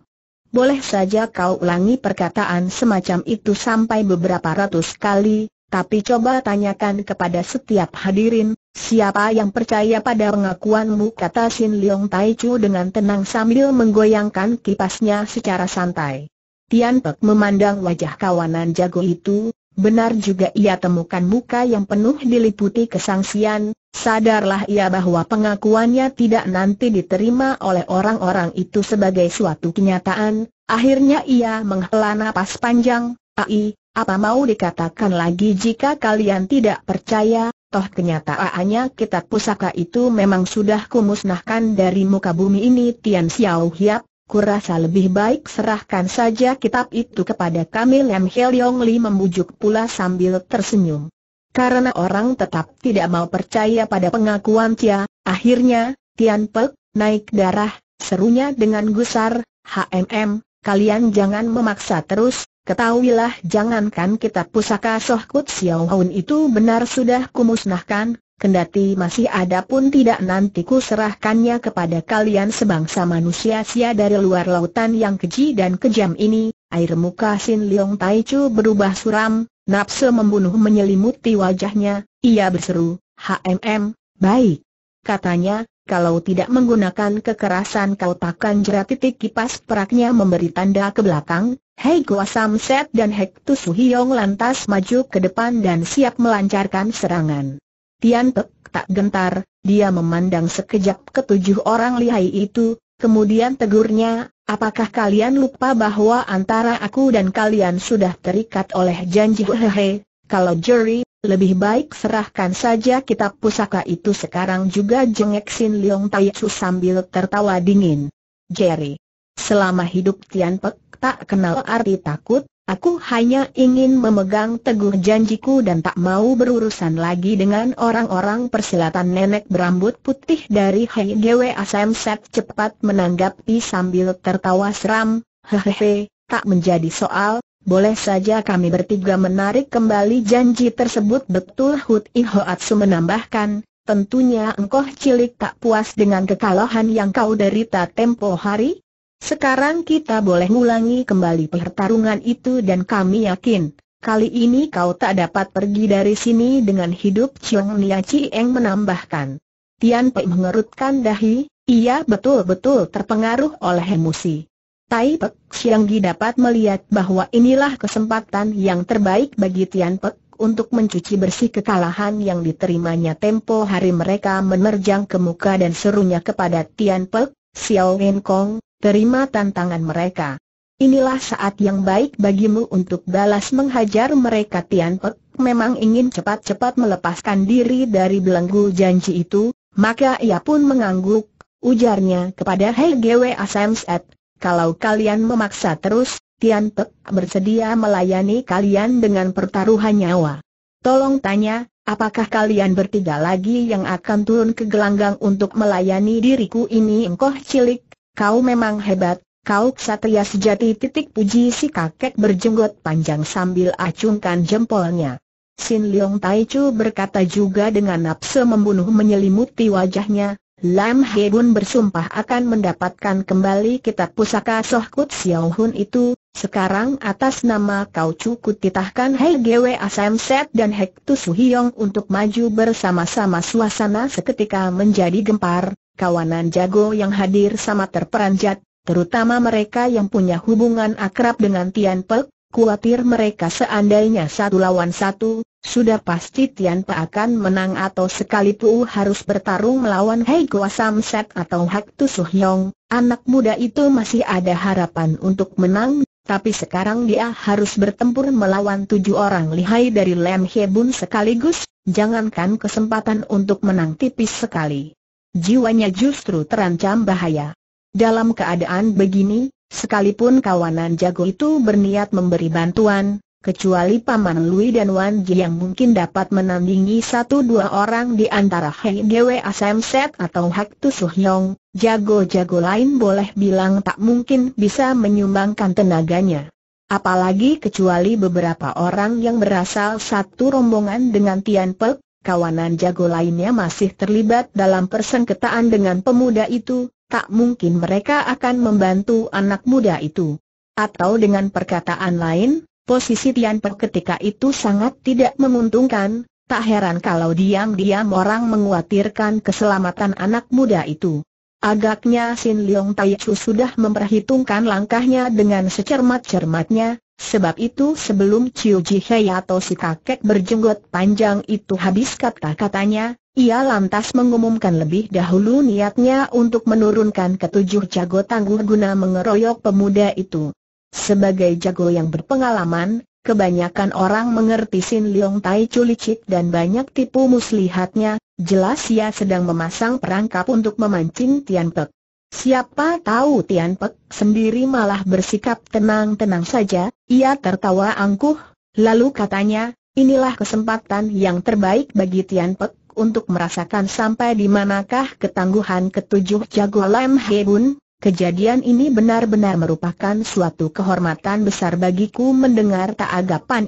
boleh saja kau ulangi perkataan semacam itu sampai beberapa ratus kali, tapi coba tanyakan kepada setiap hadirin, siapa yang percaya pada pengakuanmu kata Sin Leong Tai Chu dengan tenang sambil menggoyangkan kipasnya secara santai. Tian Pek memandang wajah kawanan jago itu, benar juga ia temukan muka yang penuh diliputi kesangsian, Sadarlah ia bahwa pengakuannya tidak nanti diterima oleh orang-orang itu sebagai suatu kenyataan, akhirnya ia menghela napas panjang, ai, apa mau dikatakan lagi jika kalian tidak percaya, toh kenyataannya kitab pusaka itu memang sudah kumusnahkan dari muka bumi ini Tian Xiao Hiap, Kurasa lebih baik serahkan saja kitab itu kepada kami Lam Heliong Li membujuk pula sambil tersenyum. Karena orang tetap tidak mau percaya pada pengakuan Tia, akhirnya, Tian Pek, naik darah, serunya dengan gusar, HMM, kalian jangan memaksa terus, ketahuilah jangankan kitab pusaka soh kut Xiao houn itu benar sudah kumusnahkan, kendati masih ada pun tidak nanti kuserahkannya kepada kalian sebangsa manusia sia dari luar lautan yang keji dan kejam ini, air muka Sin Leong Tai Chu berubah suram, Nafsu membunuh menyelimuti wajahnya, ia berseru, HMM, baik. Katanya, kalau tidak menggunakan kekerasan kau takkan jerat titik kipas peraknya memberi tanda ke belakang, Hei Gua Samset dan Hek Tusu Hiong lantas maju ke depan dan siap melancarkan serangan. Tian Pek tak gentar, dia memandang sekejap ketujuh orang lihai itu, Kemudian tegurnya, apakah kalian lupa bahwa antara aku dan kalian sudah terikat oleh janji hehehe, kalau juri, lebih baik serahkan saja kitab pusaka itu sekarang juga jengek Sin Leong Tai Chu sambil tertawa dingin. Jerry. Selama hidup Tian Pek tak kenal arti takut, Aku hanya ingin memegang teguh janjiku dan tak mau berurusan lagi dengan orang-orang persilatan nenek berambut putih dari Hai Gwe Asam Set cepat menanggapi sambil tertawa seram, hehehe, tak menjadi soal, boleh saja kami bertiga menarik kembali janji tersebut betul Hut Ihoatsu menambahkan, tentunya engkau cilik tak puas dengan kekalahan yang kau derita tempo hari, sekarang kita boleh ulangi kembali pertarungan itu dan kami yakin, kali ini kau tak dapat pergi dari sini dengan hidup Chong Nia Chieng menambahkan. Tian Pei mengerutkan dahi, ia betul-betul terpengaruh oleh emosi. Tai Pek Gi dapat melihat bahwa inilah kesempatan yang terbaik bagi Tian Pek untuk mencuci bersih kekalahan yang diterimanya tempo hari mereka menerjang ke muka dan serunya kepada Tian Pek, Xiao Wen Kong, terima tantangan mereka. Inilah saat yang baik bagimu untuk balas menghajar mereka Tian Pek memang ingin cepat-cepat melepaskan diri dari belenggu janji itu, maka ia pun mengangguk, ujarnya kepada Hei Gwe Asamset, kalau kalian memaksa terus, Tian Pek bersedia melayani kalian dengan pertaruhan nyawa. Tolong tanya, apakah kalian bertiga lagi yang akan turun ke gelanggang untuk melayani diriku ini engkau cilik kau memang hebat, kau ksatria sejati titik puji si kakek berjenggot panjang sambil acungkan jempolnya. Sin Leong Tai Chu berkata juga dengan nafsu membunuh menyelimuti wajahnya, Lam He Bun bersumpah akan mendapatkan kembali kitab pusaka Soh Kut Xiao Hun itu, sekarang atas nama kau cukup titahkan Hei Gwe Asam Set dan Hek Tu Su Hiong untuk maju bersama-sama suasana seketika menjadi gempar, kawanan jago yang hadir sama terperanjat, terutama mereka yang punya hubungan akrab dengan Tian Pek, kuatir mereka seandainya satu lawan satu, sudah pasti Tian Pek akan menang atau sekalipun harus bertarung melawan Hei Goa Set atau Hak Tu Suhyong, anak muda itu masih ada harapan untuk menang tapi sekarang dia harus bertempur melawan tujuh orang lihai dari Lem Hebun sekaligus, jangankan kesempatan untuk menang tipis sekali jiwanya justru terancam bahaya. Dalam keadaan begini, sekalipun kawanan jago itu berniat memberi bantuan, kecuali Paman Lui dan Wan Ji yang mungkin dapat menandingi satu dua orang di antara Hei Gwe Asam Set atau Hak Tu Yong, jago-jago lain boleh bilang tak mungkin bisa menyumbangkan tenaganya. Apalagi kecuali beberapa orang yang berasal satu rombongan dengan Tian Pek, kawanan jago lainnya masih terlibat dalam persengketaan dengan pemuda itu, tak mungkin mereka akan membantu anak muda itu. Atau dengan perkataan lain, posisi Tian ketika itu sangat tidak menguntungkan, tak heran kalau diam-diam orang menguatirkan keselamatan anak muda itu. Agaknya Sin Leong Tai Chu sudah memperhitungkan langkahnya dengan secermat-cermatnya, Sebab itu sebelum Chiu Jihei atau si kakek berjenggot panjang itu habis kata-katanya, ia lantas mengumumkan lebih dahulu niatnya untuk menurunkan ketujuh jago tangguh guna mengeroyok pemuda itu. Sebagai jago yang berpengalaman, kebanyakan orang mengerti Sin Leong Tai Culicik dan banyak tipu muslihatnya, jelas ia sedang memasang perangkap untuk memancing Tian Pek. Siapa tahu Tian Pek sendiri malah bersikap tenang-tenang saja, ia tertawa angkuh, lalu katanya, inilah kesempatan yang terbaik bagi Tian Pek untuk merasakan sampai di manakah ketangguhan ketujuh jago Lam Hebun. Kejadian ini benar-benar merupakan suatu kehormatan besar bagiku mendengar tak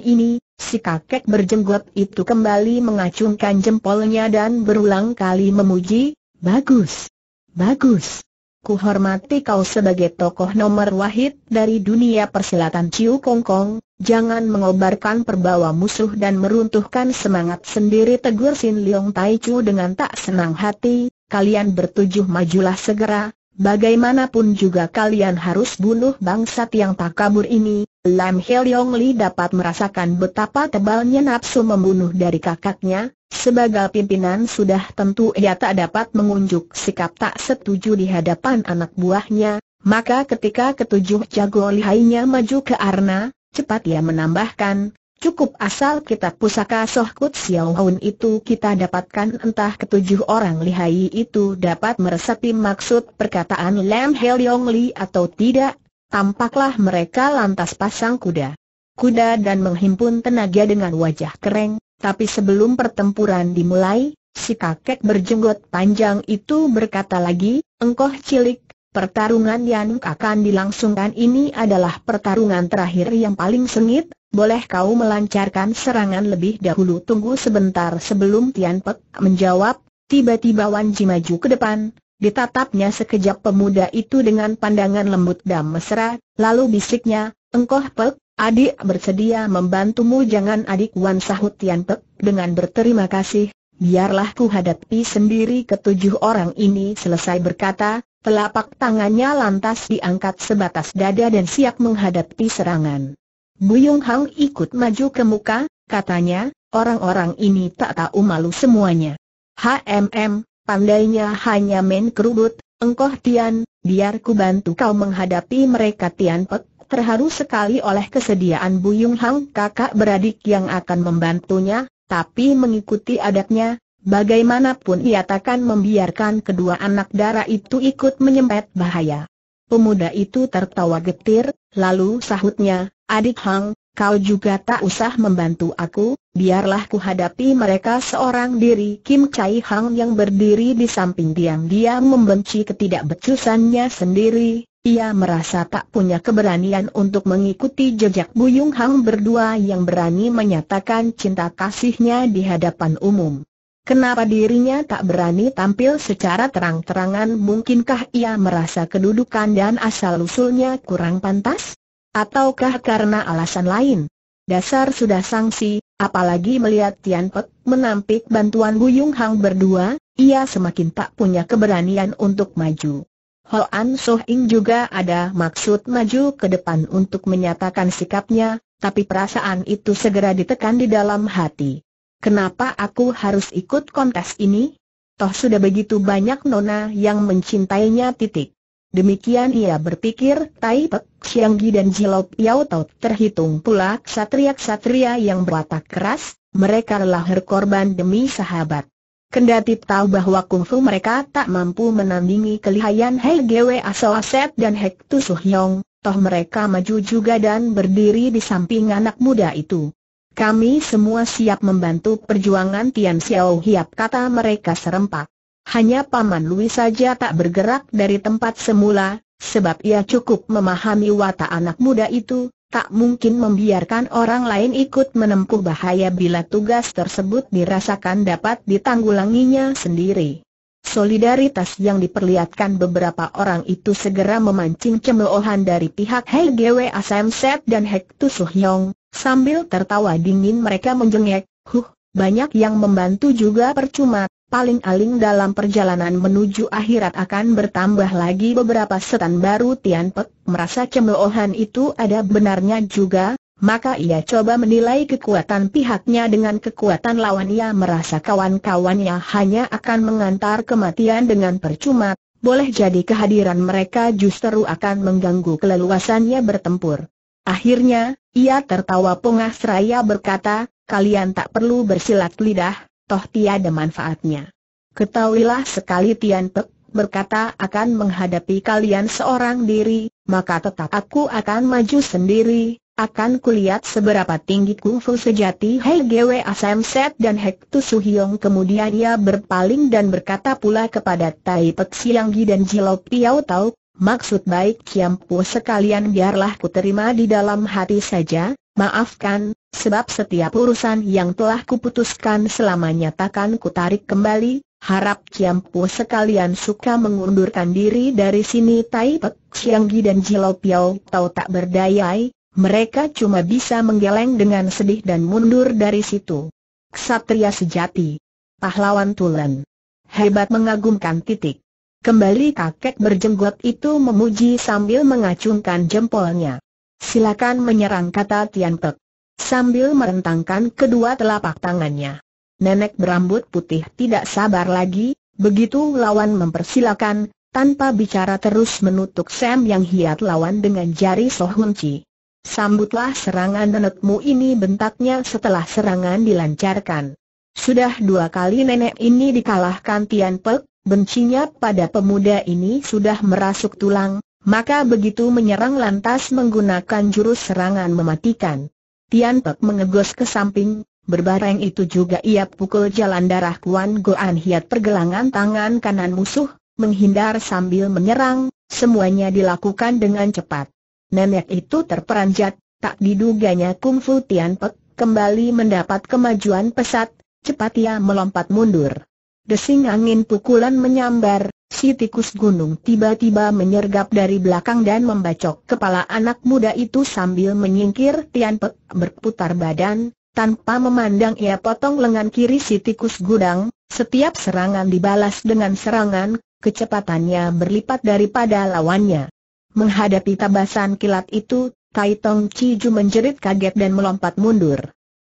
ini, si kakek berjenggot itu kembali mengacungkan jempolnya dan berulang kali memuji, bagus, bagus. Ku hormati kau sebagai tokoh nomor wahid dari dunia persilatan Ciu Kong Kong, jangan mengobarkan perbawa musuh dan meruntuhkan semangat sendiri tegur Sin Leong Tai Chu dengan tak senang hati, kalian bertujuh majulah segera, bagaimanapun juga kalian harus bunuh bangsat yang tak kabur ini, Lam Hel Yong Li dapat merasakan betapa tebalnya nafsu membunuh dari kakaknya, sebagai pimpinan sudah tentu ia tak dapat mengunjuk sikap tak setuju di hadapan anak buahnya, maka ketika ketujuh jago lihainya maju ke Arna, cepat ia menambahkan, cukup asal kita pusaka Sohkut Xiao Hun itu kita dapatkan entah ketujuh orang lihai itu dapat meresapi maksud perkataan Lam Hel Yong Li atau tidak, Tampaklah mereka lantas pasang kuda. Kuda dan menghimpun tenaga dengan wajah kering. tapi sebelum pertempuran dimulai, si kakek berjenggot panjang itu berkata lagi, engkoh cilik, pertarungan yang akan dilangsungkan ini adalah pertarungan terakhir yang paling sengit, boleh kau melancarkan serangan lebih dahulu tunggu sebentar sebelum Tian Pek menjawab, tiba-tiba Wan Ji maju ke depan, Ditatapnya sekejap pemuda itu dengan pandangan lembut dan mesra, lalu bisiknya, Engkoh Pek, adik bersedia membantumu jangan adik Wan sahut Tian Pek, dengan berterima kasih, biarlah ku hadapi sendiri ketujuh orang ini selesai berkata, telapak tangannya lantas diangkat sebatas dada dan siap menghadapi serangan. Buyung Hang ikut maju ke muka, katanya, orang-orang ini tak tahu malu semuanya. HMM, Pandainya hanya main kerubut, engkoh Tian, biar ku bantu kau menghadapi mereka Tian Pek terharu sekali oleh kesediaan Buyung Hang kakak beradik yang akan membantunya, tapi mengikuti adatnya, bagaimanapun ia takkan membiarkan kedua anak darah itu ikut menyempet bahaya. Pemuda itu tertawa getir, lalu sahutnya, adik Hang, kau juga tak usah membantu aku, biarlah ku hadapi mereka seorang diri. Kim Chai Hang yang berdiri di samping diam-diam membenci ketidakbecusannya sendiri. Ia merasa tak punya keberanian untuk mengikuti jejak Buyung Hang berdua yang berani menyatakan cinta kasihnya di hadapan umum. Kenapa dirinya tak berani tampil secara terang-terangan mungkinkah ia merasa kedudukan dan asal-usulnya kurang pantas? Ataukah karena alasan lain? Dasar sudah sanksi, apalagi melihat Tian Pek menampik bantuan Buyung Hang berdua, ia semakin tak punya keberanian untuk maju. An So Hing juga ada maksud maju ke depan untuk menyatakan sikapnya, tapi perasaan itu segera ditekan di dalam hati. Kenapa aku harus ikut kontes ini? Toh sudah begitu banyak nona yang mencintainya titik. Demikian ia berpikir, Tai Pek, Xianggi dan Jilop Yao Tau terhitung pula ksatria-ksatria yang berwatak keras, mereka lahir korban demi sahabat. Kendati tahu bahwa kungfu mereka tak mampu menandingi kelihayan Hei Gwe Aso Aset dan Hek Tu Suhyong, toh mereka maju juga dan berdiri di samping anak muda itu. Kami semua siap membantu perjuangan Tian Xiao Hiap kata mereka serempak. Hanya Paman Louis saja tak bergerak dari tempat semula, sebab ia cukup memahami watak anak muda itu, tak mungkin membiarkan orang lain ikut menempuh bahaya bila tugas tersebut dirasakan dapat ditanggulanginya sendiri. Solidaritas yang diperlihatkan beberapa orang itu segera memancing cemoohan dari pihak Hei Gwe Asam Set dan Hek Tu Suhyong, sambil tertawa dingin mereka menjengek, huh, banyak yang membantu juga percuma, paling-aling dalam perjalanan menuju akhirat akan bertambah lagi beberapa setan baru Tian Pek merasa cemoohan itu ada benarnya juga, maka ia coba menilai kekuatan pihaknya dengan kekuatan lawan ia merasa kawan-kawannya hanya akan mengantar kematian dengan percuma, boleh jadi kehadiran mereka justru akan mengganggu keleluasannya bertempur. Akhirnya, ia tertawa pongah seraya berkata, kalian tak perlu bersilat lidah, toh tiada manfaatnya. Ketahuilah sekali Tian Pek berkata akan menghadapi kalian seorang diri, maka tetap aku akan maju sendiri, akan kulihat seberapa tinggi kungfu sejati Hei Gwe Asam Set dan Hek Tu Hiong. kemudian ia berpaling dan berkata pula kepada Tai Pek Gi dan Jilau Piao Tau, maksud baik Pu sekalian biarlah ku terima di dalam hati saja, maafkan, Sebab setiap urusan yang telah kuputuskan selamanya takkan kutarik kembali, harap Pu sekalian suka mengundurkan diri dari sini Tai Pek Gi dan Jilo Piao tahu tak berdayai, mereka cuma bisa menggeleng dengan sedih dan mundur dari situ. Ksatria sejati. Pahlawan Tulen. Hebat mengagumkan titik. Kembali kakek berjenggot itu memuji sambil mengacungkan jempolnya. Silakan menyerang kata Tian Pek sambil merentangkan kedua telapak tangannya. Nenek berambut putih tidak sabar lagi, begitu lawan mempersilakan, tanpa bicara terus menutup Sam yang hiat lawan dengan jari Sohunci. Sambutlah serangan nenekmu ini bentaknya setelah serangan dilancarkan. Sudah dua kali nenek ini dikalahkan Tian Pek, bencinya pada pemuda ini sudah merasuk tulang, maka begitu menyerang lantas menggunakan jurus serangan mematikan. Tian Pek mengegos ke samping, berbareng itu juga ia pukul jalan darah Kuan Goan Hiat pergelangan tangan kanan musuh, menghindar sambil menyerang, semuanya dilakukan dengan cepat. Nenek itu terperanjat, tak diduganya kungfu Tian Pek kembali mendapat kemajuan pesat, cepat ia melompat mundur. Desing angin pukulan menyambar, Si tikus gunung tiba-tiba menyergap dari belakang dan membacok kepala anak muda itu sambil menyingkir Tian Pek berputar badan, tanpa memandang ia potong lengan kiri si tikus gudang, setiap serangan dibalas dengan serangan, kecepatannya berlipat daripada lawannya. Menghadapi tabasan kilat itu, Tai Tong Ciju menjerit kaget dan melompat mundur.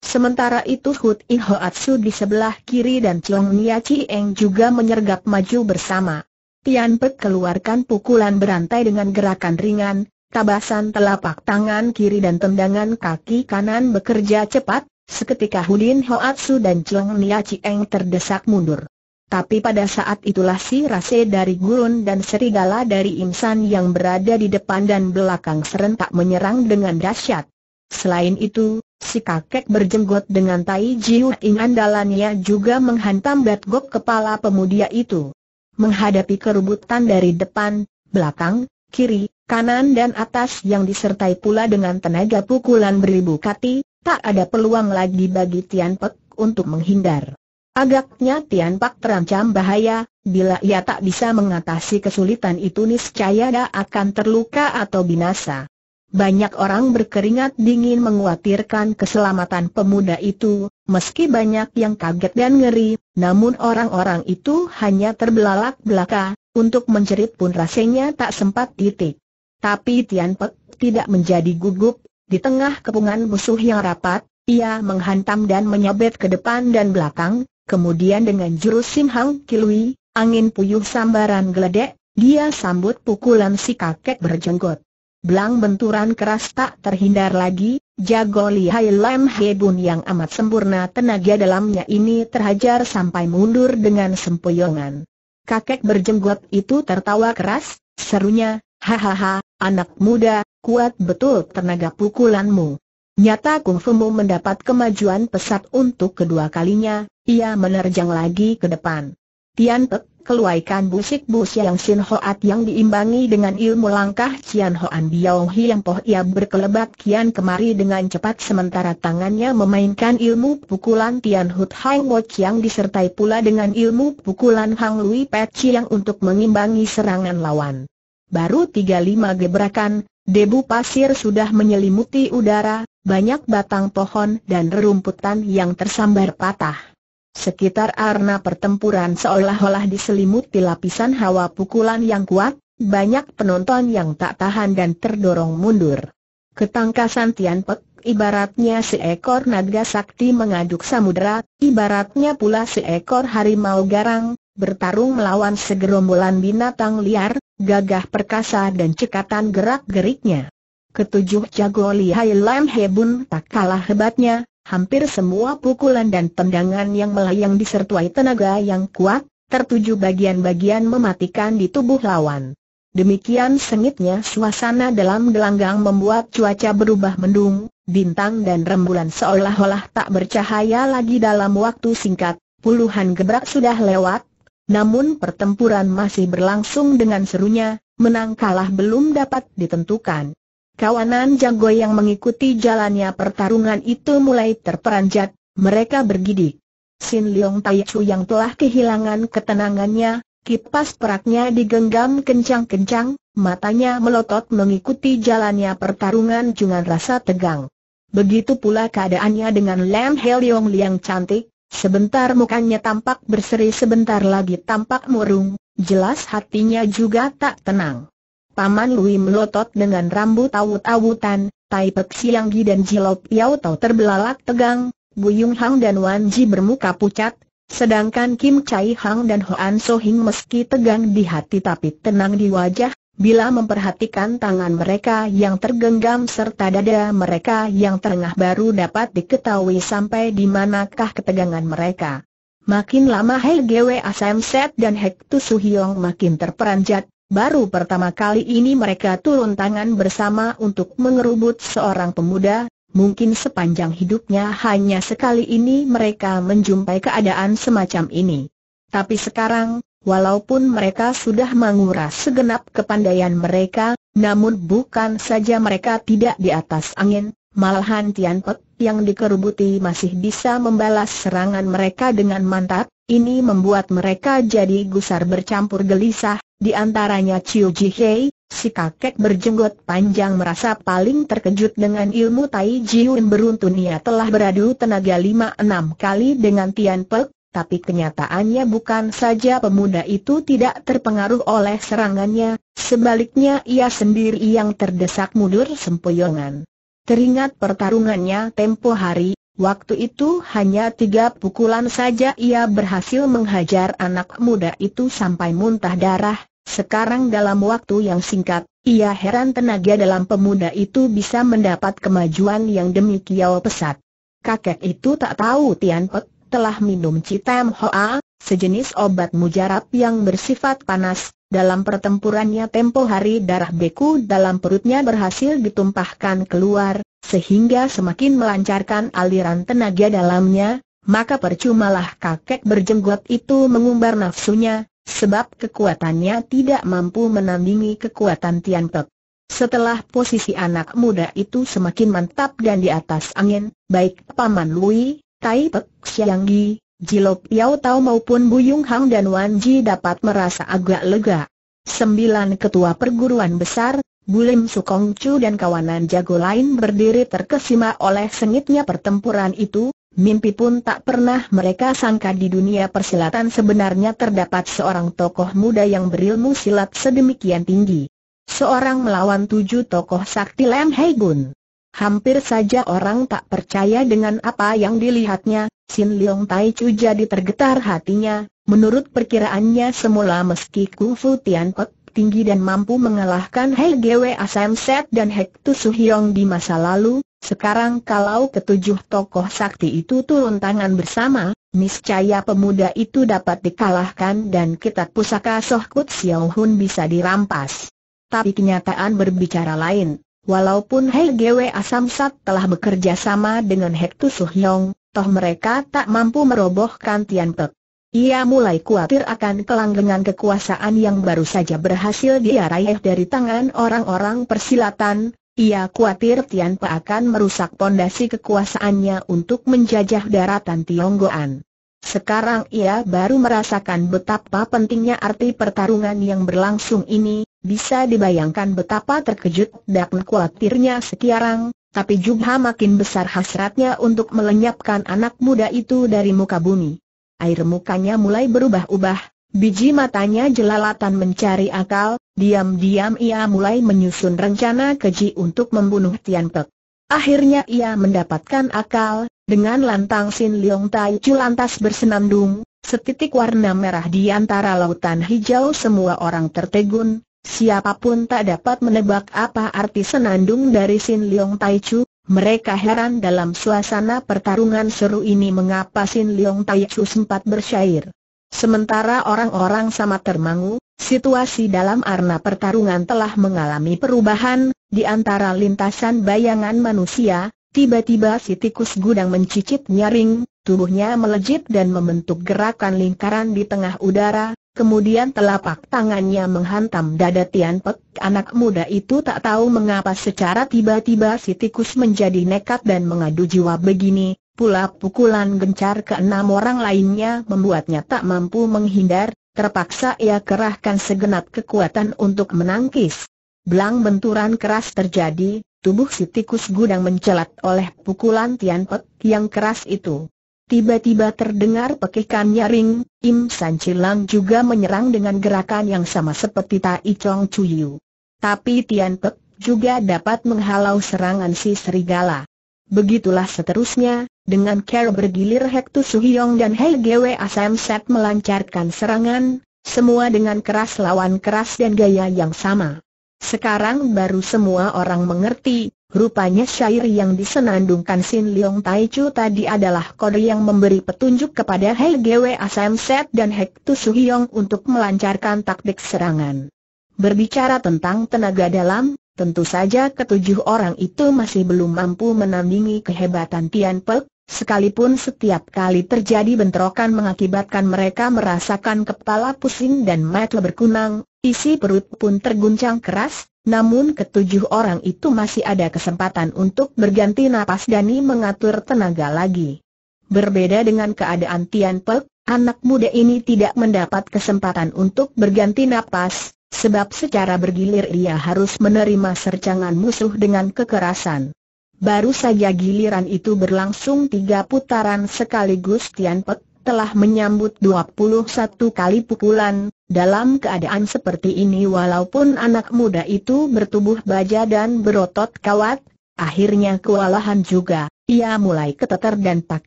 Sementara itu Hut In Hoatsu di sebelah kiri dan Chong Nia Chi Eng juga menyergap maju bersama. Tian Pek keluarkan pukulan berantai dengan gerakan ringan, tabasan telapak tangan kiri dan tendangan kaki kanan bekerja cepat, seketika Hudin Hoatsu dan Cheng Nia Cieng terdesak mundur. Tapi pada saat itulah si rase dari gurun dan serigala dari insan yang berada di depan dan belakang serentak menyerang dengan dahsyat. Selain itu, si kakek berjenggot dengan tai jiu ing andalannya juga menghantam batgok kepala pemuda itu menghadapi keributan dari depan, belakang, kiri, kanan dan atas yang disertai pula dengan tenaga pukulan beribu kati, tak ada peluang lagi bagi Tian Pek untuk menghindar. Agaknya Tian Pak terancam bahaya, bila ia tak bisa mengatasi kesulitan itu niscaya dia akan terluka atau binasa. Banyak orang berkeringat dingin menguatirkan keselamatan pemuda itu, meski banyak yang kaget dan ngeri, namun orang-orang itu hanya terbelalak belaka, untuk menjerit pun rasanya tak sempat titik. Tapi Tian Pek tidak menjadi gugup, di tengah kepungan musuh yang rapat, ia menghantam dan menyabet ke depan dan belakang, kemudian dengan jurus Simhang Kilui, angin puyuh sambaran geledek, dia sambut pukulan si kakek berjenggot. Belang benturan keras tak terhindar lagi, jago lihai Lam Hebun yang amat sempurna tenaga dalamnya ini terhajar sampai mundur dengan sempoyongan. Kakek berjenggot itu tertawa keras, serunya, hahaha, anak muda, kuat betul tenaga pukulanmu. Nyata kung kungfumu mendapat kemajuan pesat untuk kedua kalinya, ia menerjang lagi ke depan. Tian Pek, keluaikan busik busi yang Sin Hoat yang diimbangi dengan ilmu langkah Tian Hoan Biao Hiang Poh ia berkelebat kian kemari dengan cepat sementara tangannya memainkan ilmu pukulan Tian Hut Hang Wo Chiang disertai pula dengan ilmu pukulan Hang Lui Pet Chiang untuk mengimbangi serangan lawan. Baru tiga lima gebrakan, debu pasir sudah menyelimuti udara, banyak batang pohon dan rerumputan yang tersambar patah. Sekitar arena pertempuran seolah-olah diselimuti lapisan hawa pukulan yang kuat, banyak penonton yang tak tahan dan terdorong mundur. Ketangkasan Tian Pek, ibaratnya seekor naga sakti mengaduk samudera, ibaratnya pula seekor harimau garang, bertarung melawan segerombolan binatang liar, gagah perkasa dan cekatan gerak-geriknya. Ketujuh jago lihai Lam Hebun tak kalah hebatnya, Hampir semua pukulan dan tendangan yang melayang disertai tenaga yang kuat, tertuju bagian-bagian mematikan di tubuh lawan. Demikian sengitnya suasana dalam gelanggang membuat cuaca berubah mendung, bintang dan rembulan seolah-olah tak bercahaya lagi dalam waktu singkat, puluhan gebrak sudah lewat, namun pertempuran masih berlangsung dengan serunya, menang kalah belum dapat ditentukan. Kawanan jago yang mengikuti jalannya pertarungan itu mulai terperanjat, mereka bergidik. Sin Leong Tai Chu yang telah kehilangan ketenangannya, kipas peraknya digenggam kencang-kencang, matanya melotot mengikuti jalannya pertarungan dengan rasa tegang. Begitu pula keadaannya dengan Lam Yong Liang cantik, sebentar mukanya tampak berseri sebentar lagi tampak murung, jelas hatinya juga tak tenang. Paman Lui melotot dengan rambut awut-awutan, Tai Pek Siang Gi dan Jilop Yau Tau terbelalak tegang, Bu Buyung Hang dan Wan Ji bermuka pucat, sedangkan Kim Chai Hang dan Hoan So Hing meski tegang di hati tapi tenang di wajah, bila memperhatikan tangan mereka yang tergenggam serta dada mereka yang terengah baru dapat diketahui sampai di manakah ketegangan mereka. Makin lama Hei Gwe Asam Set dan Hek Tu Su Hiong makin terperanjat, Baru pertama kali ini mereka turun tangan bersama untuk mengerubut seorang pemuda, mungkin sepanjang hidupnya hanya sekali ini mereka menjumpai keadaan semacam ini. Tapi sekarang, walaupun mereka sudah menguras segenap kepandaian mereka, namun bukan saja mereka tidak di atas angin, malahan Tian Pek yang dikerubuti masih bisa membalas serangan mereka dengan mantap, ini membuat mereka jadi gusar bercampur gelisah, di antaranya Chiu Jihei, si kakek berjenggot panjang merasa paling terkejut dengan ilmu Tai Jiun beruntun ia telah beradu tenaga lima enam kali dengan Tian Pek, tapi kenyataannya bukan saja pemuda itu tidak terpengaruh oleh serangannya, sebaliknya ia sendiri yang terdesak mundur sempoyongan. Teringat pertarungannya tempo hari, waktu itu hanya tiga pukulan saja ia berhasil menghajar anak muda itu sampai muntah darah, sekarang dalam waktu yang singkat, ia heran tenaga dalam pemuda itu bisa mendapat kemajuan yang demikian pesat. Kakek itu tak tahu Tian Pek telah minum Citam Hoa, sejenis obat mujarab yang bersifat panas, dalam pertempurannya tempo hari darah beku dalam perutnya berhasil ditumpahkan keluar, sehingga semakin melancarkan aliran tenaga dalamnya, maka percumalah kakek berjenggot itu mengumbar nafsunya, Sebab kekuatannya tidak mampu menandingi kekuatan Tian Pek. Setelah posisi anak muda itu semakin mantap dan di atas angin, baik Paman Lui, Tai Pek Xiang Gi, Jilop Yao Tao maupun Bu Buyung Hang dan Wan Ji dapat merasa agak lega. Sembilan ketua perguruan besar, Bulim Sukong Chu dan kawanan jago lain berdiri terkesima oleh sengitnya pertempuran itu, Mimpi pun tak pernah mereka sangka di dunia persilatan sebenarnya terdapat seorang tokoh muda yang berilmu silat sedemikian tinggi. Seorang melawan tujuh tokoh sakti Lam Hei Gun. Hampir saja orang tak percaya dengan apa yang dilihatnya, Sin Leong Tai Chu jadi tergetar hatinya, menurut perkiraannya semula meski Kung Fu Tian Pek tinggi dan mampu mengalahkan Hei Gwe Asam Set dan Hek Tu Su Hiong di masa lalu, sekarang kalau ketujuh tokoh sakti itu turun tangan bersama, niscaya pemuda itu dapat dikalahkan dan kitab pusaka Sohkut Xiao Hun bisa dirampas. Tapi kenyataan berbicara lain. Walaupun Hei Gwe Asamsat telah bekerja sama dengan Hek Tu Suhyong, toh mereka tak mampu merobohkan Tian Pek. Ia mulai khawatir akan kelanggengan kekuasaan yang baru saja berhasil diaraih dari tangan orang-orang persilatan, ia khawatir Tian Pa akan merusak pondasi kekuasaannya untuk menjajah daratan Tionggoan. Sekarang ia baru merasakan betapa pentingnya arti pertarungan yang berlangsung ini, bisa dibayangkan betapa terkejut dan khawatirnya sekarang, tapi juga makin besar hasratnya untuk melenyapkan anak muda itu dari muka bumi. Air mukanya mulai berubah-ubah, Biji matanya jelalatan mencari akal, diam-diam ia mulai menyusun rencana keji untuk membunuh Tian Pek. Akhirnya ia mendapatkan akal, dengan lantang Sin Leong Tai Chu lantas bersenandung, setitik warna merah di antara lautan hijau semua orang tertegun, siapapun tak dapat menebak apa arti senandung dari Sin Leong Tai Chu, mereka heran dalam suasana pertarungan seru ini mengapa Sin Leong Tai Chu sempat bersyair. Sementara orang-orang sama termangu, situasi dalam arena pertarungan telah mengalami perubahan, di antara lintasan bayangan manusia, tiba-tiba si tikus gudang mencicit nyaring, tubuhnya melejit dan membentuk gerakan lingkaran di tengah udara, Kemudian telapak tangannya menghantam dada Tian Pek. Anak muda itu tak tahu mengapa secara tiba-tiba si tikus menjadi nekat dan mengadu jiwa begini, Pula pukulan gencar ke enam orang lainnya membuatnya tak mampu menghindar, terpaksa ia kerahkan segenap kekuatan untuk menangkis. Belang benturan keras terjadi, tubuh si tikus gudang mencelat oleh pukulan Tian Tianpek yang keras itu. Tiba-tiba terdengar pekikan nyaring, Im San Chilang juga menyerang dengan gerakan yang sama seperti Tai Chong Chuyu. Tapi Tian Tianpek juga dapat menghalau serangan si serigala. Begitulah seterusnya, dengan care bergilir Hek Tu Suhyong dan Hei Gwe Asam Set melancarkan serangan, semua dengan keras lawan keras dan gaya yang sama. Sekarang baru semua orang mengerti, rupanya syair yang disenandungkan Sin Leong Tai Chu tadi adalah kode yang memberi petunjuk kepada Hei Gwe Asam Set dan Hek Tu Suhyong untuk melancarkan taktik serangan. Berbicara tentang tenaga dalam, Tentu saja ketujuh orang itu masih belum mampu menandingi kehebatan Tian Pek, Sekalipun setiap kali terjadi bentrokan mengakibatkan mereka merasakan kepala pusing dan mata berkunang, isi perut pun terguncang keras, namun ketujuh orang itu masih ada kesempatan untuk berganti napas dan mengatur tenaga lagi. Berbeda dengan keadaan Tian Pei, anak muda ini tidak mendapat kesempatan untuk berganti napas, sebab secara bergilir ia harus menerima sercangan musuh dengan kekerasan. Baru saja giliran itu berlangsung tiga putaran sekaligus Tian Pek telah menyambut 21 kali pukulan, dalam keadaan seperti ini walaupun anak muda itu bertubuh baja dan berotot kawat, akhirnya kewalahan juga, ia mulai keteter dan tak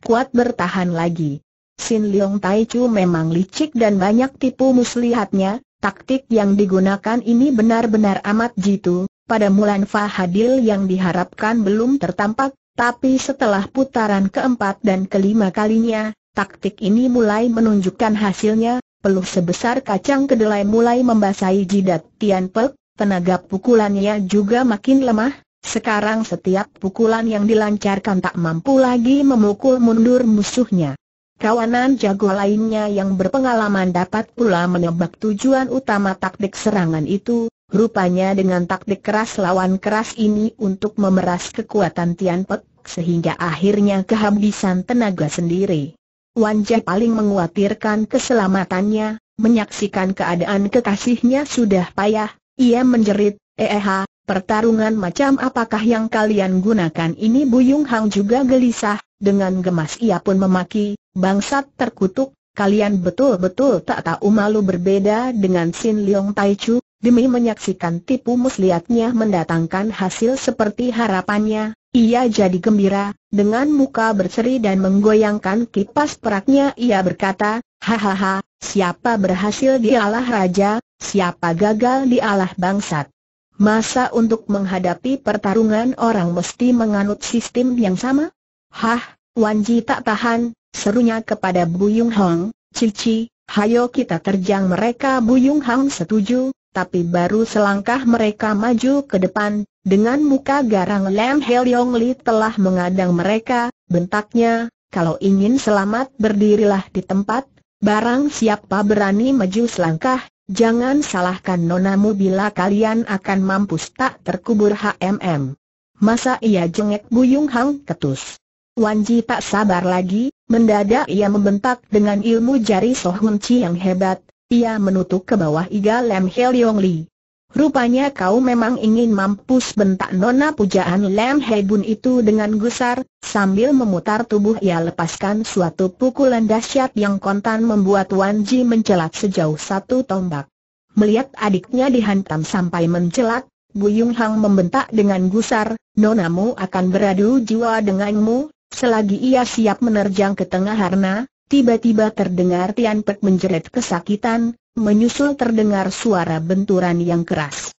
kuat bertahan lagi. Sin Leong Tai Chu memang licik dan banyak tipu muslihatnya, taktik yang digunakan ini benar-benar amat jitu, pada Mulan Fahadil yang diharapkan belum tertampak, tapi setelah putaran keempat dan kelima kalinya, taktik ini mulai menunjukkan hasilnya, peluh sebesar kacang kedelai mulai membasahi jidat Tian Pek, tenaga pukulannya juga makin lemah, sekarang setiap pukulan yang dilancarkan tak mampu lagi memukul mundur musuhnya. Kawanan jago lainnya yang berpengalaman dapat pula menebak tujuan utama taktik serangan itu, Rupanya dengan taktik keras lawan keras ini untuk memeras kekuatan Tian Pek, sehingga akhirnya kehabisan tenaga sendiri. Wan Jie paling menguatirkan keselamatannya, menyaksikan keadaan kekasihnya sudah payah, ia menjerit, eh, pertarungan macam apakah yang kalian gunakan ini Buyung Hang juga gelisah, dengan gemas ia pun memaki, bangsat terkutuk, kalian betul-betul tak tahu malu berbeda dengan Sin Leong Tai Chu, demi menyaksikan tipu muslihatnya mendatangkan hasil seperti harapannya, ia jadi gembira, dengan muka berseri dan menggoyangkan kipas peraknya ia berkata, Hahaha, siapa berhasil dialah raja, siapa gagal dialah bangsat. Masa untuk menghadapi pertarungan orang mesti menganut sistem yang sama? Hah, Wanji tak tahan, Serunya kepada Buyung Hong, Cici, hayo kita terjang mereka Buyung Hong setuju, tapi baru selangkah mereka maju ke depan, dengan muka garang Lam Yong Li telah mengadang mereka, bentaknya, kalau ingin selamat berdirilah di tempat, barang siapa berani maju selangkah, jangan salahkan nonamu bila kalian akan mampus tak terkubur HMM. Masa ia jengek Buyung Hang ketus. Wanji tak sabar lagi, Mendadak ia membentak dengan ilmu jari Sohun Chi yang hebat, ia menutup ke bawah iga Lem Yong Li. Rupanya kau memang ingin mampus bentak nona pujaan Lem bun itu dengan gusar, sambil memutar tubuh ia lepaskan suatu pukulan dahsyat yang kontan membuat Wan Ji mencelat sejauh satu tombak. Melihat adiknya dihantam sampai mencelat, Buyung Hang membentak dengan gusar, nonamu akan beradu jiwa denganmu, Selagi ia siap menerjang ke tengah harna, tiba-tiba terdengar Tian Pek menjerit kesakitan, menyusul terdengar suara benturan yang keras.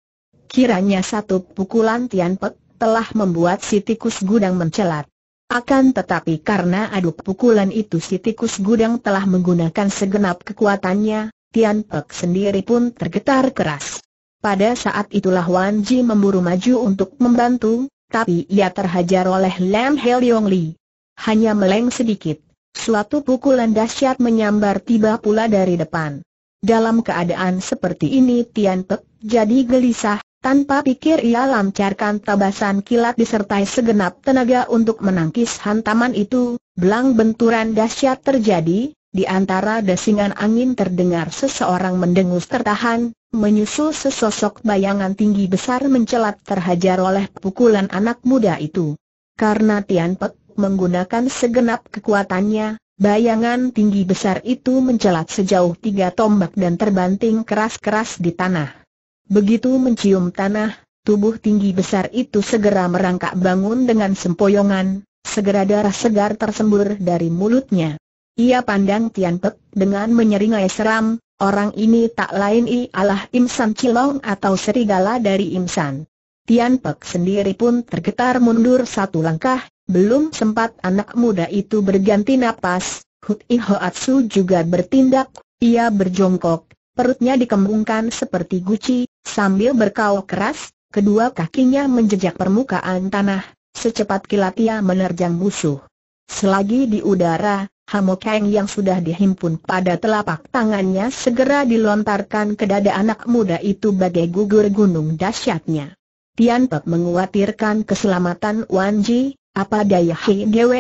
Kiranya satu pukulan Tian Pek telah membuat si tikus gudang mencelat. Akan tetapi karena adu pukulan itu si tikus gudang telah menggunakan segenap kekuatannya, Tian Pek sendiri pun tergetar keras. Pada saat itulah Wan Ji memburu maju untuk membantu, tapi ia terhajar oleh Lam Hel Yong Li hanya meleng sedikit. Suatu pukulan dahsyat menyambar tiba pula dari depan. Dalam keadaan seperti ini Tian Pek jadi gelisah, tanpa pikir ia lancarkan tabasan kilat disertai segenap tenaga untuk menangkis hantaman itu, belang benturan dahsyat terjadi, di antara desingan angin terdengar seseorang mendengus tertahan, menyusul sesosok bayangan tinggi besar mencelat terhajar oleh pukulan anak muda itu. Karena Tian Pek menggunakan segenap kekuatannya, bayangan tinggi besar itu mencelat sejauh tiga tombak dan terbanting keras-keras di tanah. Begitu mencium tanah, tubuh tinggi besar itu segera merangkak bangun dengan sempoyongan, segera darah segar tersembur dari mulutnya. Ia pandang Tian Pek dengan menyeringai seram, orang ini tak lain ialah Im San Cilong atau serigala dari imsan. Tian Pek sendiri pun tergetar mundur satu langkah, belum sempat anak muda itu berganti napas, Hui Hoatsu juga bertindak, ia berjongkok, perutnya dikembungkan seperti guci, sambil berkau keras, kedua kakinya menjejak permukaan tanah, secepat kilat ia menerjang musuh. Selagi di udara, Hamokeng yang sudah dihimpun pada telapak tangannya segera dilontarkan ke dada anak muda itu bagai gugur gunung dahsyatnya. Tian Pek menguatirkan keselamatan Wan Ji, apa daya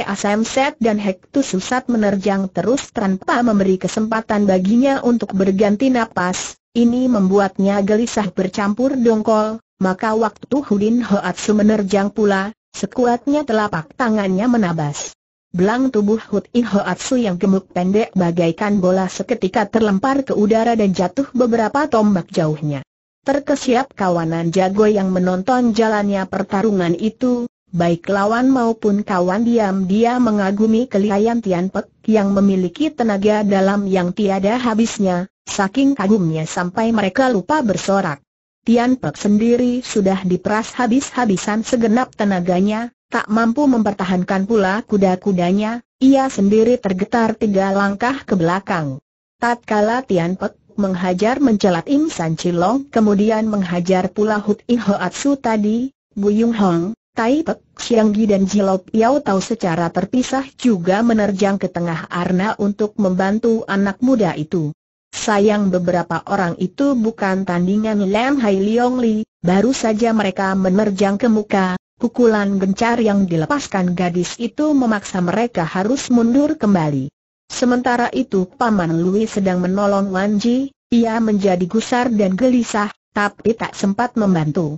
Asam Set dan Hektu Susat menerjang terus tanpa memberi kesempatan baginya untuk berganti napas, ini membuatnya gelisah bercampur dongkol, maka waktu Hudin Hoatsu menerjang pula, sekuatnya telapak tangannya menabas. Belang tubuh Hudin Hoatsu yang gemuk pendek bagaikan bola seketika terlempar ke udara dan jatuh beberapa tombak jauhnya. Terkesiap kawanan jago yang menonton jalannya pertarungan itu, baik lawan maupun kawan diam dia mengagumi kelihayan Tian Pek yang memiliki tenaga dalam yang tiada habisnya, saking kagumnya sampai mereka lupa bersorak. Tian Pek sendiri sudah diperas habis-habisan segenap tenaganya, tak mampu mempertahankan pula kuda-kudanya, ia sendiri tergetar tiga langkah ke belakang. Tatkala Tian Pek menghajar mencelat Im San Chilong kemudian menghajar pula Hut In Hoatsu tadi, Buyung Hong, Tai Pek, Gi dan Jilop Yao Tau secara terpisah juga menerjang ke tengah arna untuk membantu anak muda itu. Sayang beberapa orang itu bukan tandingan Lam Hai Leong Li, baru saja mereka menerjang ke muka, pukulan gencar yang dilepaskan gadis itu memaksa mereka harus mundur kembali. Sementara itu Paman Lui sedang menolong Wan Ji, ia menjadi gusar dan gelisah, tapi tak sempat membantu.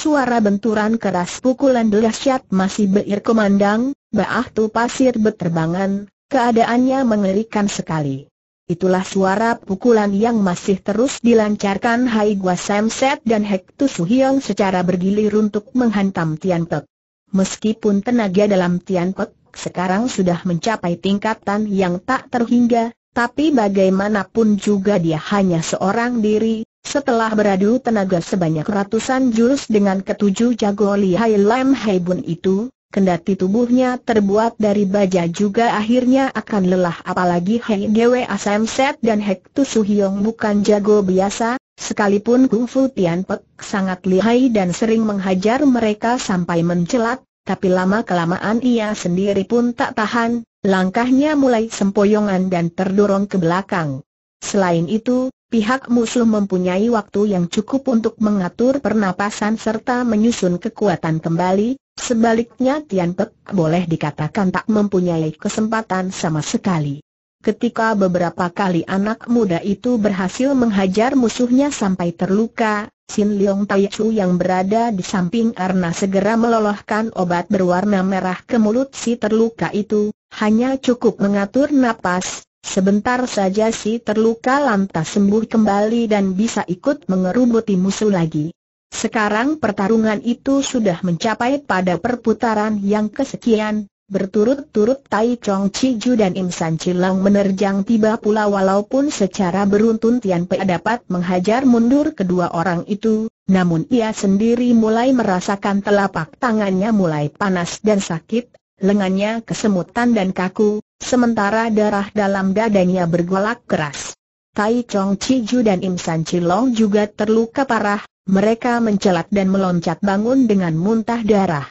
Suara benturan keras pukulan dahsyat masih beir komandang, baah pasir berterbangan, keadaannya mengerikan sekali. Itulah suara pukulan yang masih terus dilancarkan Hai Gua Sam dan Hek Tu secara bergilir untuk menghantam Tian Pek. Meskipun tenaga dalam Tian Pek sekarang sudah mencapai tingkatan yang tak terhingga, tapi bagaimanapun juga dia hanya seorang diri, setelah beradu tenaga sebanyak ratusan jurus dengan ketujuh jago lihai Lam Haibun itu, kendati tubuhnya terbuat dari baja juga akhirnya akan lelah apalagi Hei Asam Set dan Hek Tu Hiong bukan jago biasa, sekalipun Kung Fu Tian Pek sangat lihai dan sering menghajar mereka sampai mencelat, tapi lama-kelamaan ia sendiri pun tak tahan, Langkahnya mulai sempoyongan dan terdorong ke belakang. Selain itu, pihak musuh mempunyai waktu yang cukup untuk mengatur pernapasan serta menyusun kekuatan kembali, sebaliknya Tian Pek boleh dikatakan tak mempunyai kesempatan sama sekali. Ketika beberapa kali anak muda itu berhasil menghajar musuhnya sampai terluka, Sin Liang Tai Chu yang berada di samping Arna segera melolohkan obat berwarna merah ke mulut si terluka itu, hanya cukup mengatur napas, sebentar saja si terluka lantas sembuh kembali dan bisa ikut mengerubuti musuh lagi. Sekarang pertarungan itu sudah mencapai pada perputaran yang kesekian, Berturut-turut Tai Chong Chi Ju dan Im San Chilang menerjang tiba pula walaupun secara beruntun Tian Pei dapat menghajar mundur kedua orang itu, namun ia sendiri mulai merasakan telapak tangannya mulai panas dan sakit, lengannya kesemutan dan kaku, sementara darah dalam dadanya bergolak keras. Tai Chong Chiju dan Im San Chilong juga terluka parah, mereka mencelat dan meloncat bangun dengan muntah darah.